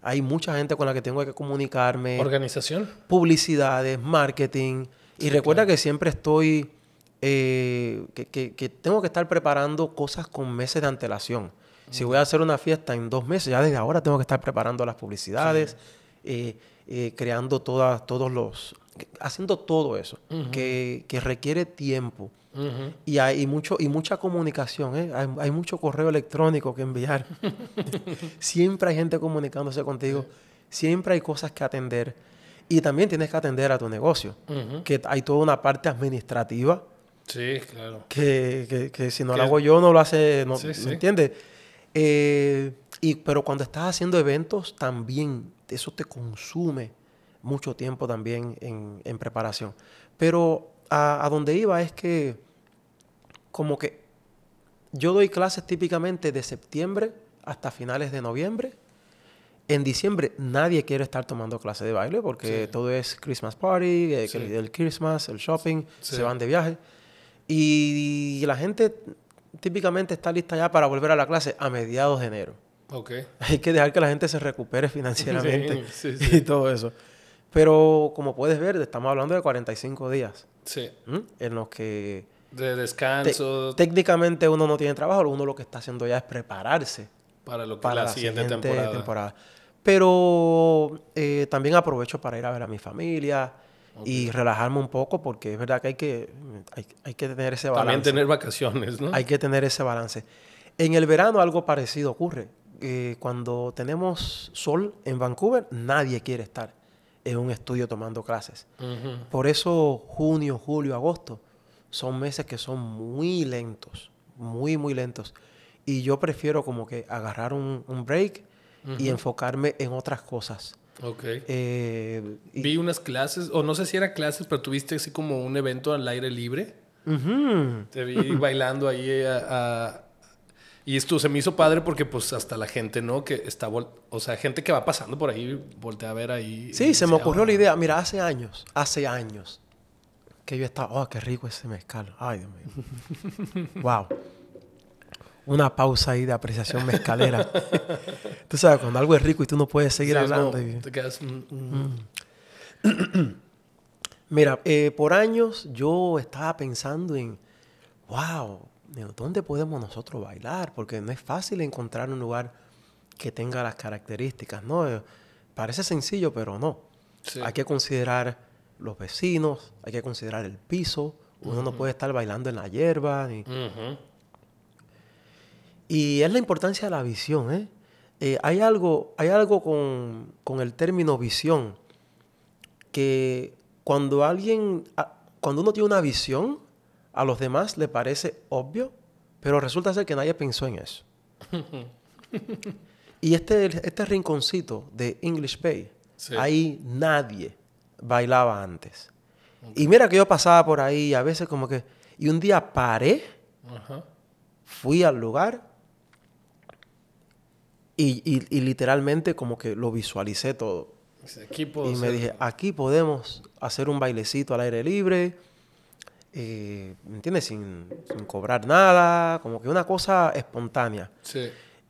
Hay mucha gente con la que tengo que comunicarme. Organización. Publicidades, marketing. Y recuerda que siempre estoy. Eh, que, tengo que estar preparando cosas con meses de antelación. Si voy a hacer una fiesta en dos meses, ya desde ahora tengo que estar preparando las publicidades. Eh, eh, creando todas, todos los, haciendo todo eso, que, requiere tiempo. Y hay mucho y mucha comunicación, ¿eh? hay, mucho correo electrónico que enviar. siempre hay gente comunicándose contigo, siempre hay cosas que atender. Y también tienes que atender a tu negocio, que hay toda una parte administrativa. Sí, claro. Que, si no lo hago yo, no lo hace, no, ¿me entiendes? Eh, y, pero cuando estás haciendo eventos, también eso te consume mucho tiempo también en, preparación. Pero a, donde iba es que como que yo doy clases típicamente de septiembre hasta finales de noviembre. En diciembre nadie quiere estar tomando clase de baile porque todo es Christmas party, eh, el, Christmas, el shopping, se van de viaje. y la gente típicamente está lista ya para volver a la clase a mediados de enero. Okay. Hay que dejar que la gente se recupere financieramente y todo eso. Pero como puedes ver, estamos hablando de 45 días. Sí. ¿Mm? En los que... De descanso. Técnicamente uno no tiene trabajo, uno lo que está haciendo ya es prepararse. Para lo para la, siguiente, temporada. Pero eh, también aprovecho para ir a ver a mi familia y relajarme un poco porque es verdad que hay que, hay que tener ese balance. También tener vacaciones, ¿no? Hay que tener ese balance. En el verano algo parecido ocurre eh, cuando tenemos sol en Vancouver, nadie quiere estar en un estudio tomando clases. Por eso junio, julio, agosto son meses que son muy lentos, muy, muy lentos. Y yo prefiero como que agarrar un, break y enfocarme en otras cosas. Ok. Eh, vi unas clases, o no sé si eran clases, pero tuviste así como un evento al aire libre. Te vi bailando ahí eh, a y esto se me hizo padre porque pues hasta la gente, ¿no? Que está, o sea, gente que va pasando por ahí, voltea a ver ahí. Sí, se, me ocurrió ah". la idea. Mira, hace años, hace años, que yo estaba, oh, qué rico ese mezcal. Ay, Dios mío. wow. Una pausa ahí de apreciación mezcalera. tú sabes, cuando algo es rico y tú no puedes seguir hablando. te quedas... Mm, mm. Mm. Mira, eh, por años yo estaba pensando en, wow, ¿dónde podemos nosotros bailar? Porque no es fácil encontrar un lugar que tenga las características, ¿no? Eh, parece sencillo, pero no. Hay que considerar los vecinos, hay que considerar el piso. Uno no puede estar bailando en la hierba. Y es la importancia de la visión, ¿eh? ¿eh? hay algo, hay algo con, con, el término visión que cuando alguien, ah, cuando uno tiene una visión, a los demás le parece obvio, pero resulta ser que nadie pensó en eso. y este, este rinconcito de English Bay, ahí nadie bailaba antes. Y mira que yo pasaba por ahí a veces como que... Y un día paré, fui al lugar y, literalmente como que lo visualicé todo. y me dije, aquí podemos hacer un bailecito al aire libre eh, ¿me entiendes? Sin, cobrar nada, como que una cosa espontánea.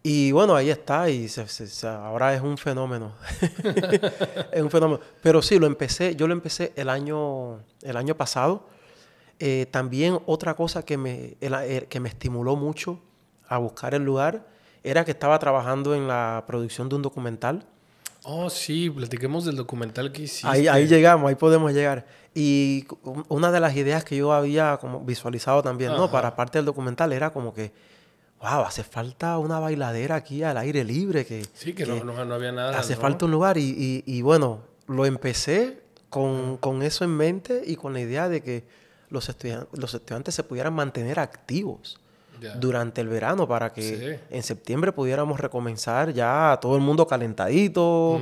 Y bueno, ahí está, y ahora es un fenómeno. es un fenómeno. Pero sí, lo empecé, yo lo empecé el año, el año pasado. Eh, también otra cosa que me, eh, que me estimuló mucho a buscar el lugar era que estaba trabajando en la producción de un documental Oh, sí, platiquemos del documental que hiciste. Ahí, llegamos, ahí podemos llegar. Y una de las ideas que yo había como visualizado también, ¿no? Para parte del documental era como que, wow, hace falta una bailadera aquí al aire libre. Que, sí, que, no, había nada. Hace falta un lugar. Y, bueno, lo empecé con, con eso en mente y con la idea de que los, los estudiantes se pudieran mantener activos durante el verano para que en septiembre pudiéramos recomenzar ya todo el mundo calentadito.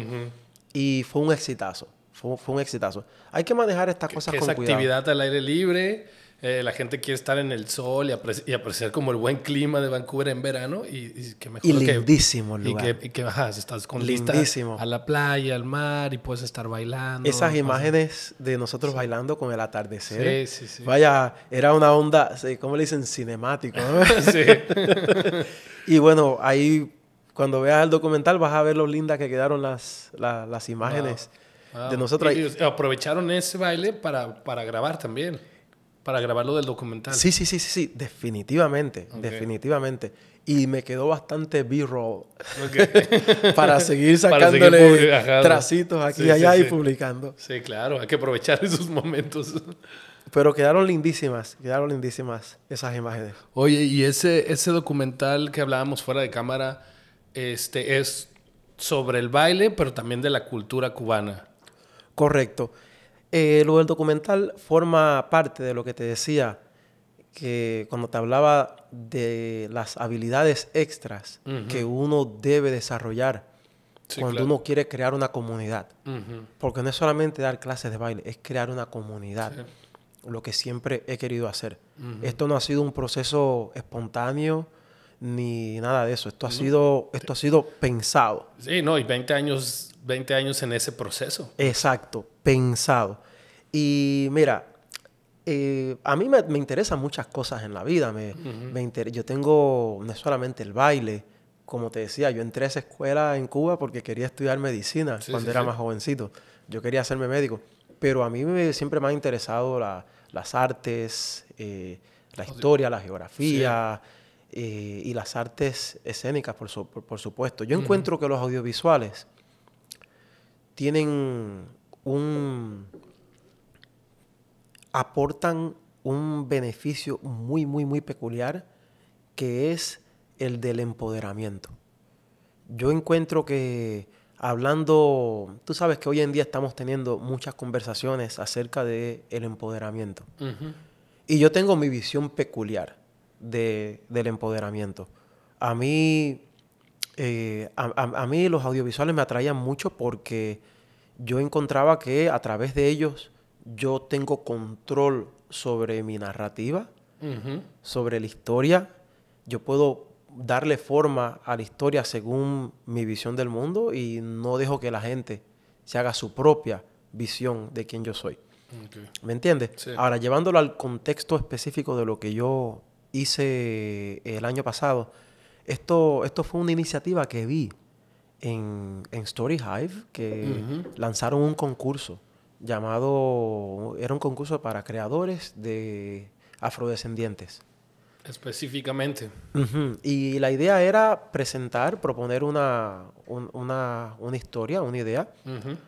Y fue un exitazo. Fue, un exitazo. Hay que manejar estas cosas con actividad al aire libre eh, la gente quiere estar en el sol y, apreciar como el buen clima de Vancouver en verano y, que mejor y lindísimo lugar. Y que, estás con lindísimo. a la playa, al mar y puedes estar bailando. Esas imágenes de nosotros bailando con el atardecer. Sí, sí, sí. Vaya, era una onda, ¿cómo le dicen? Cinemático. ¿no? sí. y bueno, ahí cuando veas el documental vas a ver lo lindas que quedaron las, las, imágenes de nosotros. Y, aprovecharon ese baile para, para grabar también. Para grabar lo del documental. Sí, sí, sí, sí, sí. definitivamente, definitivamente. Y me quedó bastante b para seguir sacándole tracitos aquí y allá y publicando. Sí, claro, hay que aprovechar esos momentos. Pero quedaron lindísimas, quedaron lindísimas esas imágenes. Oye, y ese, ese documental que hablábamos fuera de cámara, este, es sobre el baile, pero también de la cultura cubana. Correcto. Eh, lo del documental forma parte de lo que te decía, que cuando te hablaba de las habilidades extras que uno debe desarrollar cuando uno quiere crear una comunidad. Porque no es solamente dar clases de baile, es crear una comunidad. Lo que siempre he querido hacer. Esto no ha sido un proceso espontáneo ni nada de eso. Esto ha sido, esto ha sido pensado. Sí, no, y 20 años 20 años en ese proceso. Exacto, pensado. Y mira, eh, a mí me, interesan muchas cosas en la vida. Me, yo tengo no es solamente el baile, como te decía, yo entré a esa escuela en Cuba porque quería estudiar medicina cuando era más jovencito. Yo quería hacerme médico, pero a mí me, siempre me han interesado la, las artes, eh, la oh, historia, la geografía eh, y las artes escénicas, por, supuesto. Yo encuentro que los audiovisuales tienen un... aportan un beneficio muy, muy, muy peculiar que es el del empoderamiento. Yo encuentro que hablando, tú sabes que hoy en día estamos teniendo muchas conversaciones acerca del el empoderamiento. Y yo tengo mi visión peculiar del empoderamiento. A mí, eh, a mí los audiovisuales me atraían mucho porque yo encontraba que a través de ellos yo tengo control sobre mi narrativa, sobre la historia. Yo puedo darle forma a la historia según mi visión del mundo y no dejo que la gente se haga su propia visión de quién yo soy. ¿Me entiendes? Ahora, llevándolo al contexto específico de lo que yo hice el año pasado, esto, esto fue una iniciativa que vi en, en Story Hive que lanzaron un concurso llamado, era un concurso para creadores de afrodescendientes. Específicamente. Y la idea era presentar, proponer una, una, una historia, una idea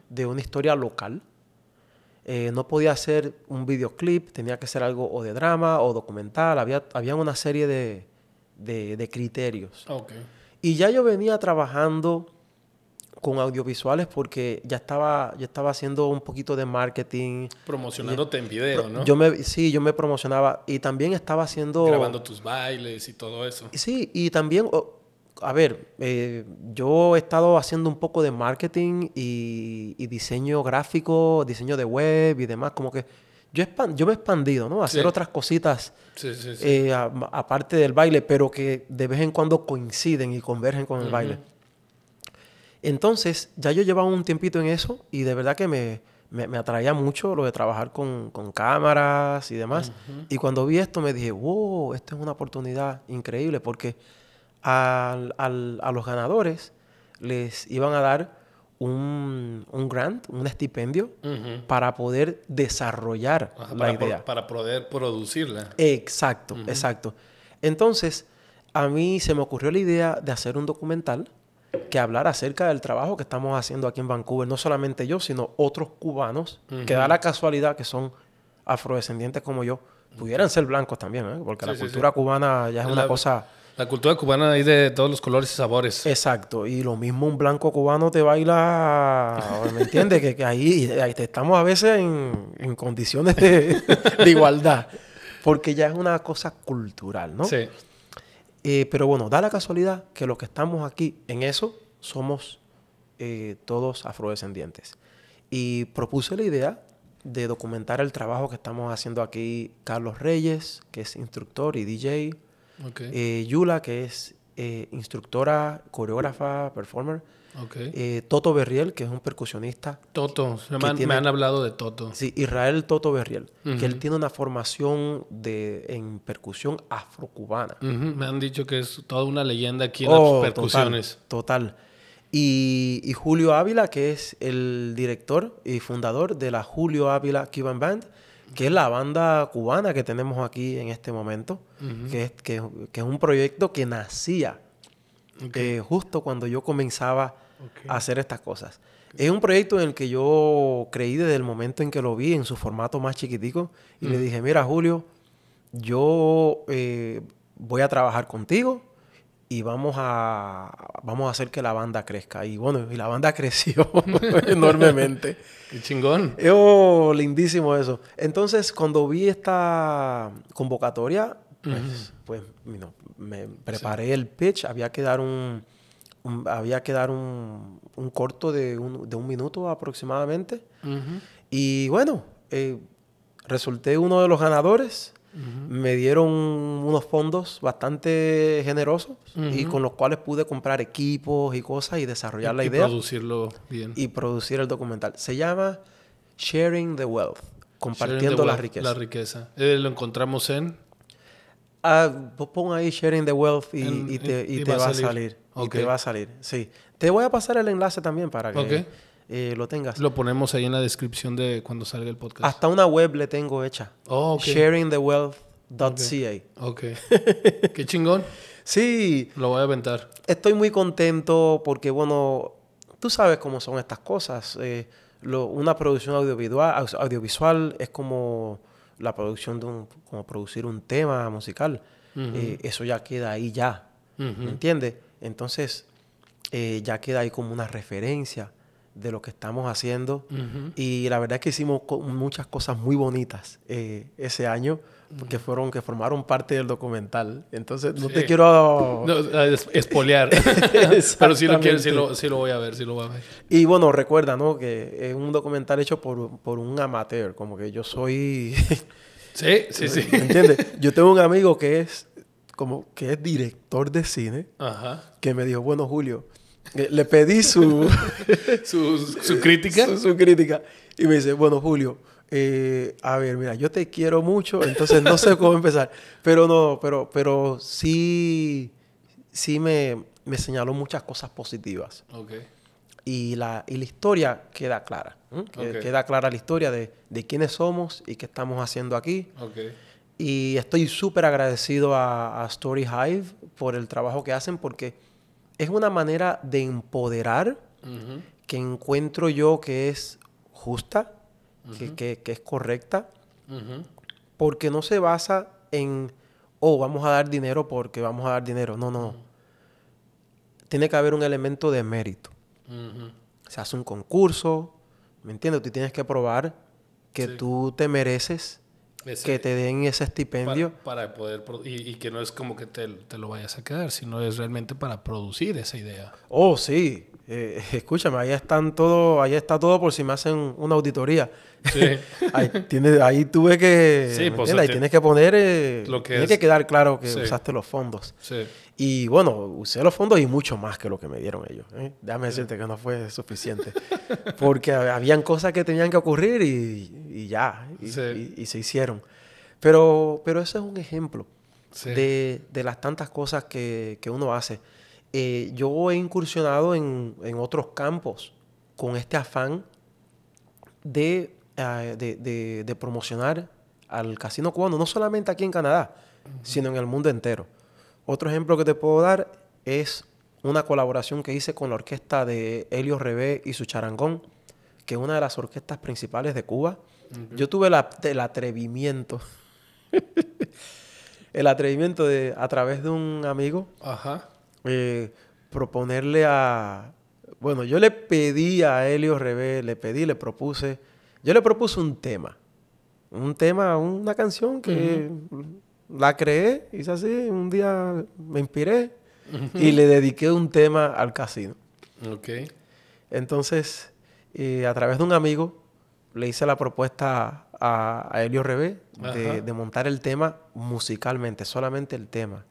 de una historia local. Eh, no podía ser un videoclip, tenía que ser algo o de drama o documental, había, había una serie de, de, criterios. Y ya yo venía trabajando con audiovisuales porque ya estaba, ya estaba haciendo un poquito de marketing. Promocionándote en video, ¿no? Yo me, sí, yo me promocionaba y también estaba haciendo... Grabando tus bailes y todo eso. Sí, y también, a ver, eh, yo he estado haciendo un poco de marketing y, diseño gráfico, diseño de web y demás, como que yo, yo me he expandido, ¿no? hacer otras cositas sí, sí, eh, aparte del baile, pero que de vez en cuando coinciden y convergen con el baile. Entonces, ya yo llevaba un tiempito en eso y de verdad que me, atraía mucho lo de trabajar con, cámaras y demás. Y cuando vi esto me dije, wow, esto es una oportunidad increíble porque a los ganadores les iban a dar un, grant, un estipendio para poder desarrollar la idea. Para poder producirla. Exacto, exacto. Entonces, a mí se me ocurrió la idea de hacer un documental que hablar acerca del trabajo que estamos haciendo aquí en Vancouver, no solamente yo, sino otros cubanos, que da la casualidad que son afrodescendientes como yo, pudieran ser blancos también, ¿eh? porque la cultura cubana ya es una cosa... La cultura cubana es de todos los colores y sabores. Exacto, y lo mismo un blanco cubano te baila, ¿me entiendes? que, ahí, ahí, estamos a veces en, condiciones de, de igualdad, porque ya es una cosa cultural, ¿no? Sí. Eh, pero bueno, da la casualidad que los que estamos aquí en eso somos eh, todos afrodescendientes. Y propuse la idea de documentar el trabajo que estamos haciendo aquí Carlos Reyes, que es instructor y DJ, eh, Yula, que es instructora, coreógrafa, performer, eh, Toto Berriel, que es un percusionista. Toto, me, han, hablado de Toto. Sí, Israel Toto Berriel, que él tiene una formación de, en percusión afrocubana. Me han dicho que es toda una leyenda aquí en las oh, percusiones. Total. Y, Julio Ávila, que es el director y fundador de la Julio Ávila Cuban Band, que es la banda cubana que tenemos aquí en este momento, que, es, que, un proyecto que nacía eh, justo cuando yo comenzaba hacer estas cosas. Es un proyecto en el que yo creí desde el momento en que lo vi en su formato más chiquitico y le mm. dije, mira Julio, yo eh, voy a trabajar contigo y vamos a, vamos a hacer que la banda crezca. Y bueno, y la banda creció enormemente. ¡Qué chingón! Oh, lindísimo eso. Entonces, cuando vi esta convocatoria, pues, pues me preparé el pitch, había que dar un, había que dar un, corto de un, minuto aproximadamente. Y bueno, eh, resulté uno de los ganadores. Me dieron unos fondos bastante generosos y con los cuales pude comprar equipos y cosas y desarrollar la idea. Y producirlo bien. Y producir el documental. Se llama Sharing the Wealth, compartiendo la riqueza. La riqueza. Eh, lo encontramos en Ah, pon ahí Sharing the Wealth y, te, va, a salir. Y te va a salir, sí. Te voy a pasar el enlace también para que eh, lo tengas. Lo ponemos ahí en la descripción de cuando salga el podcast. Hasta una web le tengo hecha. Oh, okay. sharingthewealth.ca. Ok. Qué chingón. Sí. Lo voy a aventar. Estoy muy contento porque, bueno, tú sabes cómo son estas cosas. Eh, una producción audiovisual es como la producción de un, como producir un tema musical. Eh, eso ya queda ahí ya, ¿me entiendes? Entonces, eh, ya queda ahí como una referencia de lo que estamos haciendo. Y la verdad es que hicimos muchas cosas muy bonitas eh, ese año que fueron que formaron parte del documental. Entonces, no te quiero no, Pero si lo quiero, sí lo, lo, voy a ver, si lo voy a ver. Y bueno, recuerda, ¿no? Que es un documental hecho por, por un amateur, como que yo soy Sí, sí, sí. ¿Me entiendes? Yo tengo un amigo que es como que es director de cine, Ajá. que me dijo, "Bueno, Julio, eh, le pedí su, su, su, crítica. su crítica. Y me dice, bueno, Julio, eh, a ver, mira, yo te quiero mucho, entonces no sé cómo empezar. Pero no, pero, pero sí, sí me, me señaló muchas cosas positivas. Okay. Y, la, y la historia queda clara. Queda clara la historia de, de, quiénes somos y qué estamos haciendo aquí. Okay. Y estoy súper agradecido a, StoryHive Story Hive por el trabajo que hacen porque es una manera de empoderar que encuentro yo que es justa, que, es correcta, porque no se basa en, oh, vamos a dar dinero porque vamos a dar dinero. No, no. Tiene que haber un elemento de mérito. Se hace un concurso, ¿me entiendes? Tú tienes que probar que tú te mereces que te den ese estipendio. poder, y, y, que no es como que te, te, lo vayas a quedar, sino es realmente para producir esa idea. Oh, sí, eh, escúchame, ahí están todo, ahí está todo por si me hacen una auditoría. ahí, tuve que, sí, ahí tienes que poner, eh, tiene que quedar claro que usaste los fondos. Y bueno, usé los fondos y mucho más que lo que me dieron ellos. ¿eh? Déjame decirte que no fue suficiente, porque habían cosas que tenían que ocurrir y, ya, y, se hicieron. Pero, pero eso es un ejemplo de, las tantas cosas que uno hace. Eh, yo he incursionado en, otros campos con este afán ah, de, promocionar al casino cubano, no solamente aquí en Canadá, sino en el mundo entero. Otro ejemplo que te puedo dar es una colaboración que hice con la orquesta de Helio Rebé y su charangón, que es una de las orquestas principales de Cuba. Yo tuve el atrevimiento, el atrevimiento de, a través de un amigo, Ajá eh, proponerle a... Bueno, yo le pedí a Helio Rebé, le pedí, le propuse, yo le propuse un tema, un tema, una canción que la creé, hice así, un día me inspiré y le dediqué un tema al casino. Ok. Entonces, eh, a través de un amigo, le hice la propuesta a, Elio Helio Rebé de, montar el tema musicalmente, solamente el tema.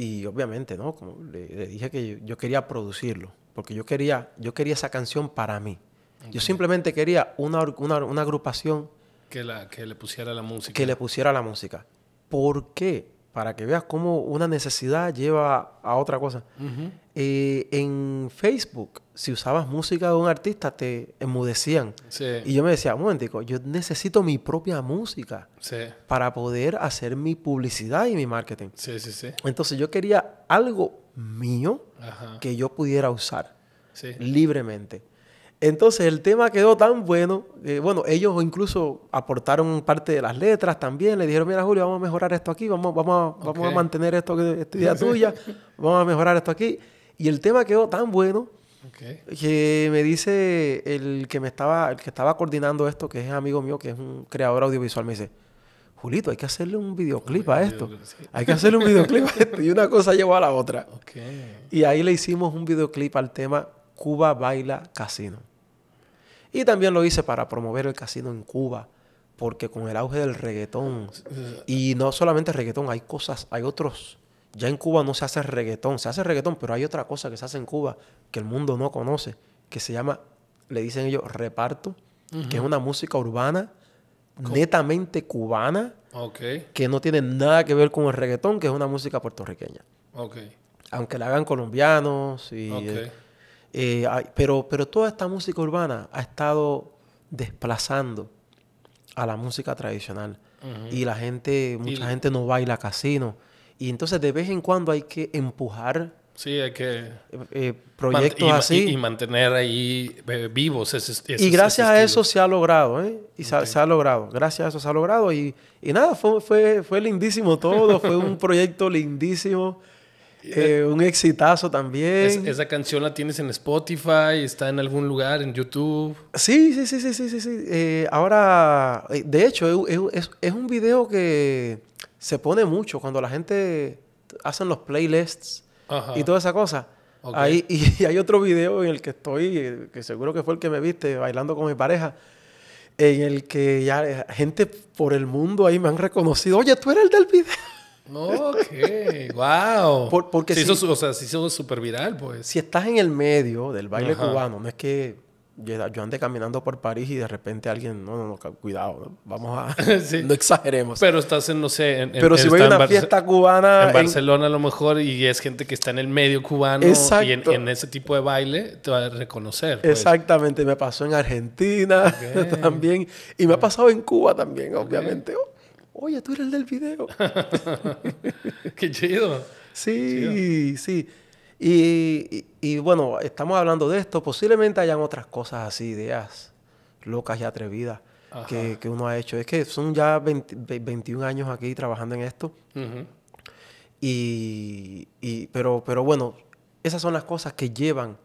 Y obviamente, ¿no? Como le, dije que yo, quería producirlo, porque yo quería, yo quería esa canción para mí. Yo simplemente quería una, una, agrupación que, la, que le pusiera la música. Que le pusiera la música. ¿Por qué? para que veas cómo una necesidad lleva a otra cosa. Eh, en Facebook, si usabas música de un artista, te enmudecían. Y yo me decía, un momentico, yo necesito mi propia música para poder hacer mi publicidad y mi marketing. Entonces yo quería algo mío que yo pudiera usar libremente. Entonces el tema quedó tan bueno, eh, bueno, ellos incluso aportaron parte de las letras también, le dijeron, mira Julio, vamos a mejorar esto aquí, vamos, vamos, a, vamos a mantener esto que es tuya, vamos a mejorar esto aquí. Y el tema quedó tan bueno que me dice el que me estaba, el que estaba coordinando esto, que es amigo mío, que es un creador audiovisual, me dice, Julito, hay que hacerle un videoclip a esto. Hay que hacerle un videoclip a esto. Y una cosa llevó a la otra. Y ahí le hicimos un videoclip al tema Cuba Baila Casino. Y también lo hice para promover el casino en Cuba, porque con el auge del reggaetón, y no solamente reggaetón, hay cosas, hay otros. Ya en Cuba no se hace reggaetón, se hace reggaetón, pero hay otra cosa que se hace en Cuba que el mundo no conoce, que se llama, le dicen ellos, reparto, que es una música urbana netamente cubana, que no tiene nada que ver con el reggaetón, que es una música puertorriqueña. Aunque la hagan colombianos y... Eh, pero, pero toda esta música urbana ha estado desplazando a la música tradicional. Y la gente, mucha gente no baila casino. Y entonces de vez en cuando hay que empujar Sí, que... Eh, eh, proyectos así. Y, mantener ahí vivos ese, Y gracias a eso se ha logrado, ¿eh? Y se, se, ha logrado. Gracias a eso se ha logrado. Y, y nada, fue, fue, fue lindísimo todo. fue un proyecto lindísimo. Eh, eh, un exitazo también. esa canción la tienes en Spotify, está en algún lugar, en YouTube. Sí, sí, sí, sí, sí, sí. Eh, ahora, de hecho, es, un video que se pone mucho cuando la gente hacen los playlists y toda esa cosa. y, y, hay otro video en el que estoy, que seguro que fue el que me viste, bailando con mi pareja, en el que ya gente por el mundo ahí me han reconocido, oye, tú eres el del video. Ok, wow. porque si, hizo, o sea, súper viral, pues. Si estás en el medio del baile cubano, no es que yo ande caminando por París y de repente alguien, no, no, cuidado, vamos a, no exageremos. Pero estás en, no sé, en, Pero si voy a una fiesta cubana. En, Barcelona a lo mejor y es gente que está en el medio cubano y en, ese tipo de baile te va a reconocer. Pues. Exactamente, me pasó en Argentina también y me ha ah. pasado en Cuba también, obviamente. Oh oye, tú eres el del video. Qué chido. Sí, sí. Y, bueno, estamos hablando de esto. Posiblemente hayan otras cosas así, ideas locas y atrevidas que, uno ha hecho. Es que son ya 21 años aquí trabajando en esto. y, pero, pero bueno, esas son las cosas que llevan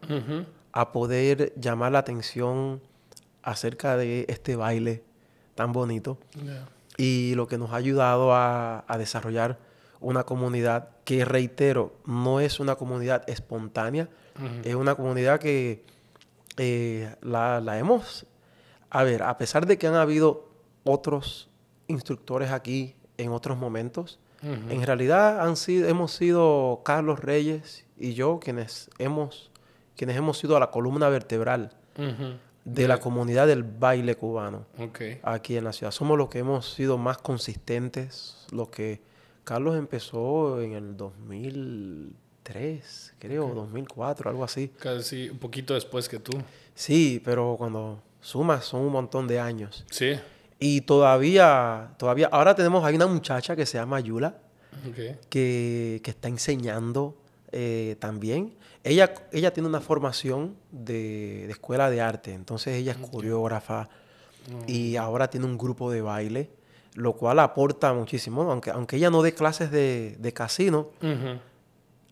a poder llamar la atención acerca de este baile tan bonito y lo que nos ha ayudado a, desarrollar una comunidad que, reitero, no es una comunidad espontánea, es una comunidad que eh, la, hemos... A ver, a pesar de que han habido otros instructores aquí en otros momentos, en realidad han sido, hemos sido Carlos Reyes y yo quienes hemos, quienes hemos sido a la columna vertebral de la comunidad del baile cubano okay. aquí en la ciudad. Somos los que hemos sido más consistentes, los que Carlos empezó en el 2003, creo, 2004, algo así. Casi un poquito después que tú. Sí, pero cuando sumas son un montón de años. Sí. Y todavía, todavía, ahora tenemos, hay una muchacha que se llama Yula, que, está enseñando eh, también. Ella, tiene una formación de, escuela de arte, entonces ella es coreógrafa mm. y ahora tiene un grupo de baile, lo cual aporta muchísimo. Aunque, aunque ella no dé clases de, casino,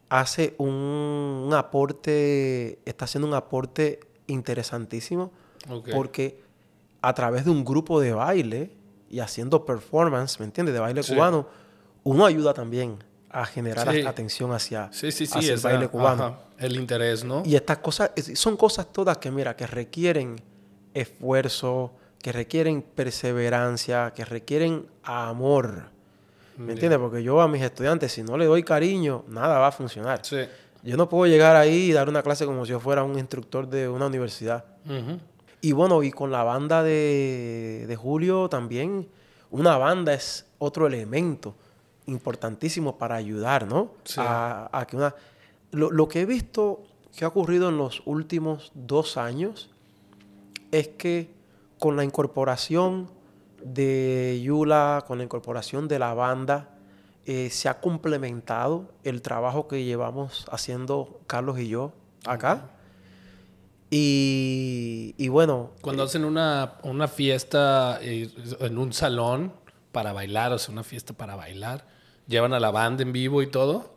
hace un, aporte, está haciendo un aporte interesantísimo porque a través de un grupo de baile y haciendo performance, ¿me entiendes? De baile cubano, uno ayuda también a generar atención hacia, el baile cubano. el interés, ¿no? Y estas cosas, son cosas todas que, mira, que requieren esfuerzo, que requieren perseverancia, que requieren amor. ¿Me entiendes? Porque yo a mis estudiantes, si no le doy cariño, nada va a funcionar. Yo no puedo llegar ahí y dar una clase como si yo fuera un instructor de una universidad. Y bueno, y con la banda de Julio también, una banda es otro elemento importantísimo para ayudar, ¿no? Sí. A, que una... Lo, lo, que he visto que ha ocurrido en los últimos dos años es que con la incorporación de Yula, con la incorporación de la banda, eh, se ha complementado el trabajo que llevamos haciendo Carlos y yo acá. Y, y bueno. Cuando eh, hacen una, una fiesta eh, en un salón, para bailar, o sea, una fiesta para bailar? ¿Llevan a la banda en vivo y todo?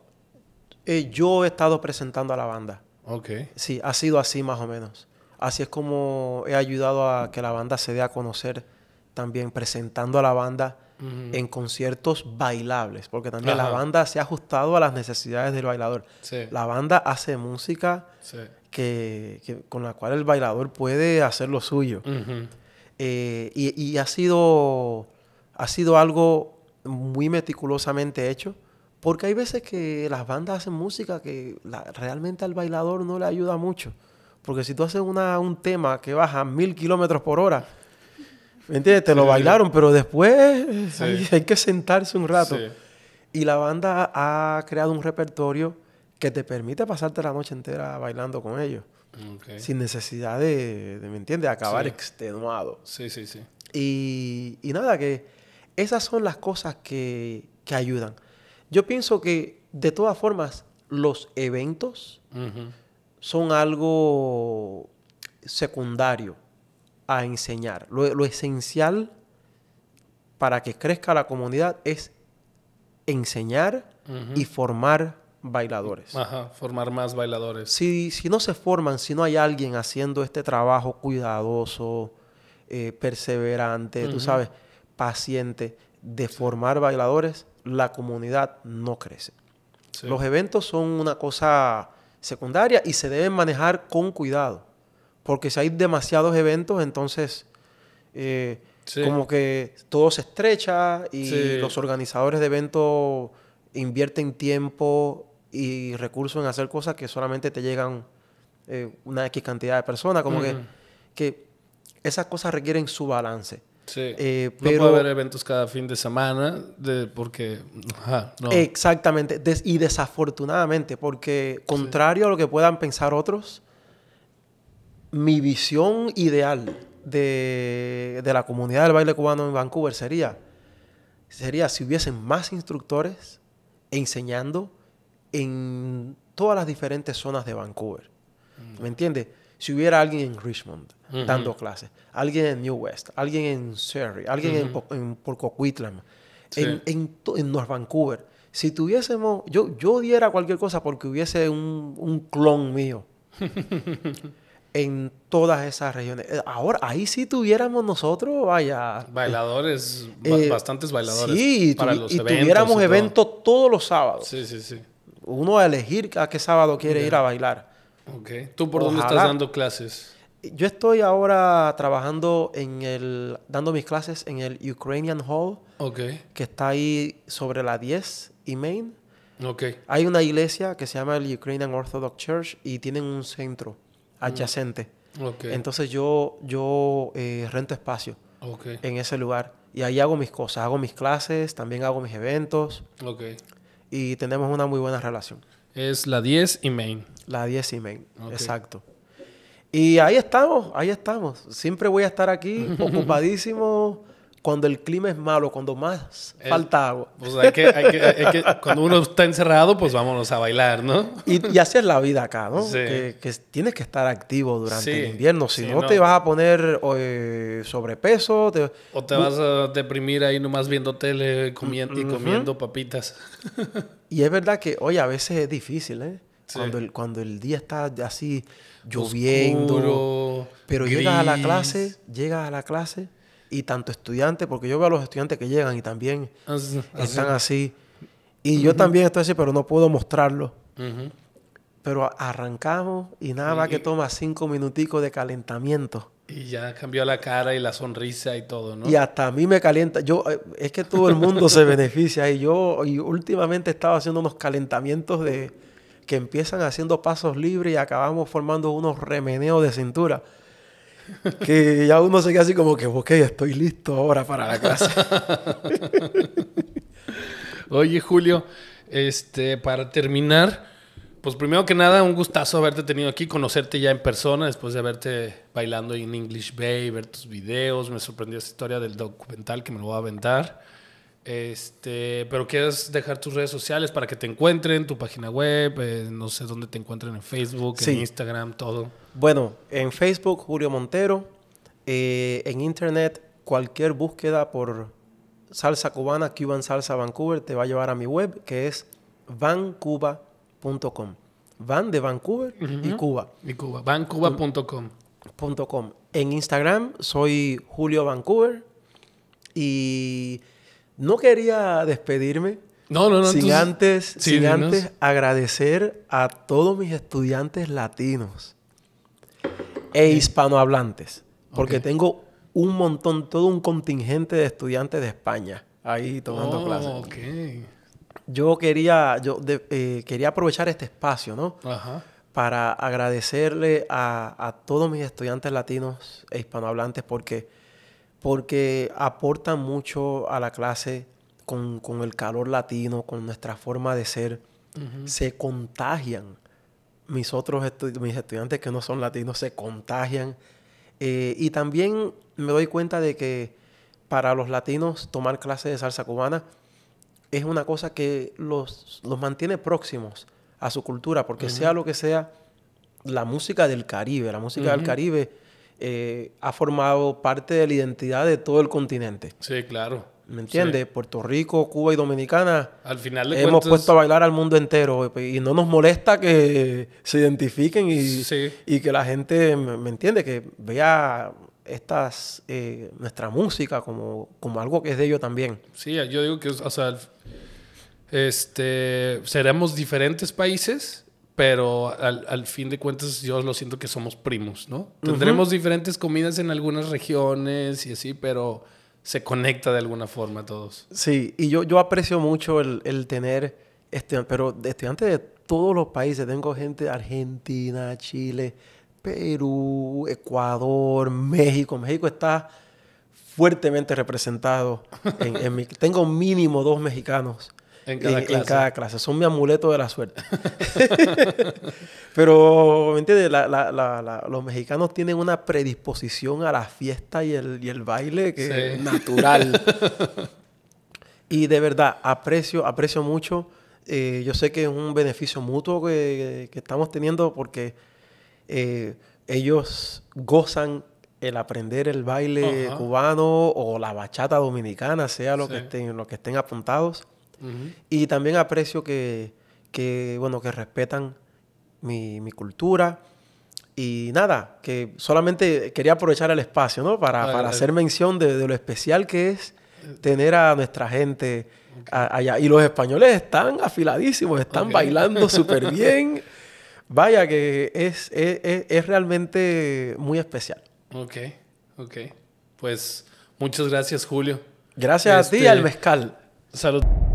Eh, yo he estado presentando a la banda. Ok. Sí, ha sido así más o menos. Así es como he ayudado a que la banda se dé a conocer también presentando a la banda en conciertos bailables, porque también la banda se ha ajustado a las necesidades del bailador. La banda hace música que, con la cual el bailador puede hacer lo suyo. Eh, y, ha sido ha sido algo muy meticulosamente hecho. Porque hay veces que las bandas hacen música que realmente al bailador no le ayuda mucho. Porque si tú haces una, un tema que baja mil kilómetros por hora, ¿me entiendes? Te lo bailaron, pero después hay, que sentarse un rato. Y la banda ha creado un repertorio que te permite pasarte la noche entera bailando con ellos. Sin necesidad de, ¿me entiendes? Acabar extenuado. Sí, sí, sí. y nada, que esas son las cosas que, ayudan. Yo pienso que, de todas formas, los eventos son algo secundario a enseñar. Lo, esencial para que crezca la comunidad es enseñar y formar bailadores. Ajá, formar más bailadores. Si, si no se forman, si no hay alguien haciendo este trabajo cuidadoso, eh, perseverante, tú sabes, paciente de formar bailadores, la comunidad no crece. Los eventos son una cosa secundaria y se deben manejar con cuidado, porque si hay demasiados eventos, entonces eh, como que todo se estrecha y los organizadores de eventos invierten tiempo y recursos en hacer cosas que solamente te llegan eh, una X cantidad de personas, como que, que esas cosas requieren su balance pero... Eh, no puede haber eventos cada fin de semana de, porque... Exactamente. y desafortunadamente, porque contrario a lo que puedan pensar otros, mi visión ideal de, la comunidad del baile cubano en Vancouver sería, sería si hubiesen más instructores enseñando en todas las diferentes zonas de Vancouver. Mm. ¿Me entiendes? Si hubiera alguien en Richmond, dando clases, alguien en New West, alguien en Surrey, alguien en, en Porcoquitlam, en, North Vancouver. Si tuviésemos, yo, yo diera cualquier cosa porque hubiese un, clon mío en todas esas regiones. Eh, ahora, ahí sí tuviéramos nosotros, vaya. Bailadores, eh, bastantes bailadores. Sí, para y, los tuviéramos eventos todos los sábados. Sí, sí, sí. Uno a elegir a qué sábado quiere ir a bailar. Ok. ¿Tú por dónde estás dando clases? yo estoy ahora trabajando en el, dando mis clases en el Ukrainian Hall, que está ahí sobre la 10 y Main. Okay. Hay una iglesia que se llama el Ukrainian Orthodox Church y tienen un centro mm. adyacente. Entonces yo, yo eh, rento espacio en ese lugar y ahí hago mis cosas, hago mis clases, también hago mis eventos. Y tenemos una muy buena relación. Es la 10 y Main. La 10 y Main, exacto. Y ahí estamos, ahí estamos. Siempre voy a estar aquí ocupadísimo cuando el clima es malo, cuando más falta agua. Pues que, cuando uno está encerrado, pues vámonos a bailar, ¿no? Y, así es la vida acá, ¿no? Sí. Que, tienes que estar activo durante el invierno, si no, te vas a poner eh, sobrepeso. Te... O te vas a deprimir ahí nomás viendo tele comiendo, y comiendo papitas. y es verdad que, hoy a veces es difícil, ¿eh? Cuando, el, día está así lloviendo. pero llega llegas a la clase, llega a la clase y tanto estudiantes, porque yo veo a los estudiantes que llegan y también están así. Y yo también estoy así, pero no puedo mostrarlo. Pero arrancamos y nada más que toma cinco minuticos de calentamiento. Y ya cambió la cara y la sonrisa y todo, ¿no? Y hasta a mí me calienta. Yo, eh, es que todo el mundo se beneficia. Y yo y últimamente estaba haciendo unos calentamientos de, que empiezan haciendo pasos libres y acabamos formando unos remeneos de cintura. Que ya uno se queda así como que, ok, estoy listo ahora para la clase. Oye, Julio, este, para terminar, pues primero que nada, un gustazo haberte tenido aquí, conocerte ya en persona después de haberte bailando en English Bay, ver tus videos. Me sorprendió esa historia del documental que me lo voy a aventar. Este, pero quieres dejar tus redes sociales para que te encuentren, tu página web, eh, no sé dónde te encuentren en Facebook, en Instagram, todo. Bueno, en Facebook, Julio Montero, eh, en Internet, cualquier búsqueda por salsa cubana, Cuban Salsa Vancouver, te va a llevar a mi web que es vancuba.com. Van de Vancouver y Cuba. Y Cuba, vancuba.com. En Instagram soy Julio Vancouver y no quería despedirme. Sin antes, antes agradecer a todos mis estudiantes latinos e hispanohablantes. Porque tengo un montón, todo un contingente de estudiantes de España ahí tomando oh, clases. Yo quería, yo eh, quería aprovechar este espacio, ¿no? Para agradecerle a, a todos mis estudiantes latinos e hispanohablantes porque porque aportan mucho a la clase con, el calor latino, con nuestra forma de ser. Se contagian. Mis otros mis estudiantes que no son latinos se contagian. Eh, y también me doy cuenta de que para los latinos tomar clases de salsa cubana es una cosa que los, los mantiene próximos a su cultura, porque sea lo que sea, la música del Caribe, la música del Caribe eh, ha formado parte de la identidad de todo el continente. Sí, claro. ¿Me entiendes? Puerto Rico, Cuba y Dominicana. Al final de Hemos puesto a bailar al mundo entero y no nos molesta que se identifiquen y, que la gente, ¿me entiendes? Que vea estas, eh, nuestra música como, algo que es de ellos también. Sí, yo digo que, o sea, este, seremos diferentes países, pero al, fin de cuentas yo lo siento que somos primos, ¿no? Tendremos diferentes comidas en algunas regiones y así, pero se conecta de alguna forma todos. Sí, y yo, aprecio mucho el, tener, este, pero estudiantes de todos los países, tengo gente de Argentina, Chile, Perú, Ecuador, México, México está fuertemente representado. En, tengo mínimo dos mexicanos en cada, clase. Son mi amuleto de la suerte. Pero, ¿me entiendes? los mexicanos tienen una predisposición a la fiesta y el, baile que es natural. y de verdad, aprecio, aprecio mucho. Eh, yo sé que es un beneficio mutuo que, estamos teniendo porque eh, ellos gozan el aprender el baile cubano o la bachata dominicana, sea lo, que estén, lo que estén apuntados. Y también aprecio que, bueno, que respetan mi, cultura. Y nada, que solamente quería aprovechar el espacio, ¿no? Para, hacer mención de, lo especial que es eh. tener a nuestra gente allá. Y los españoles están afiladísimos, están bailando súper bien. Vaya que es, es, realmente muy especial. Ok, ok. Pues muchas gracias, Julio. Gracias a ti y este, al mezcal. Saludos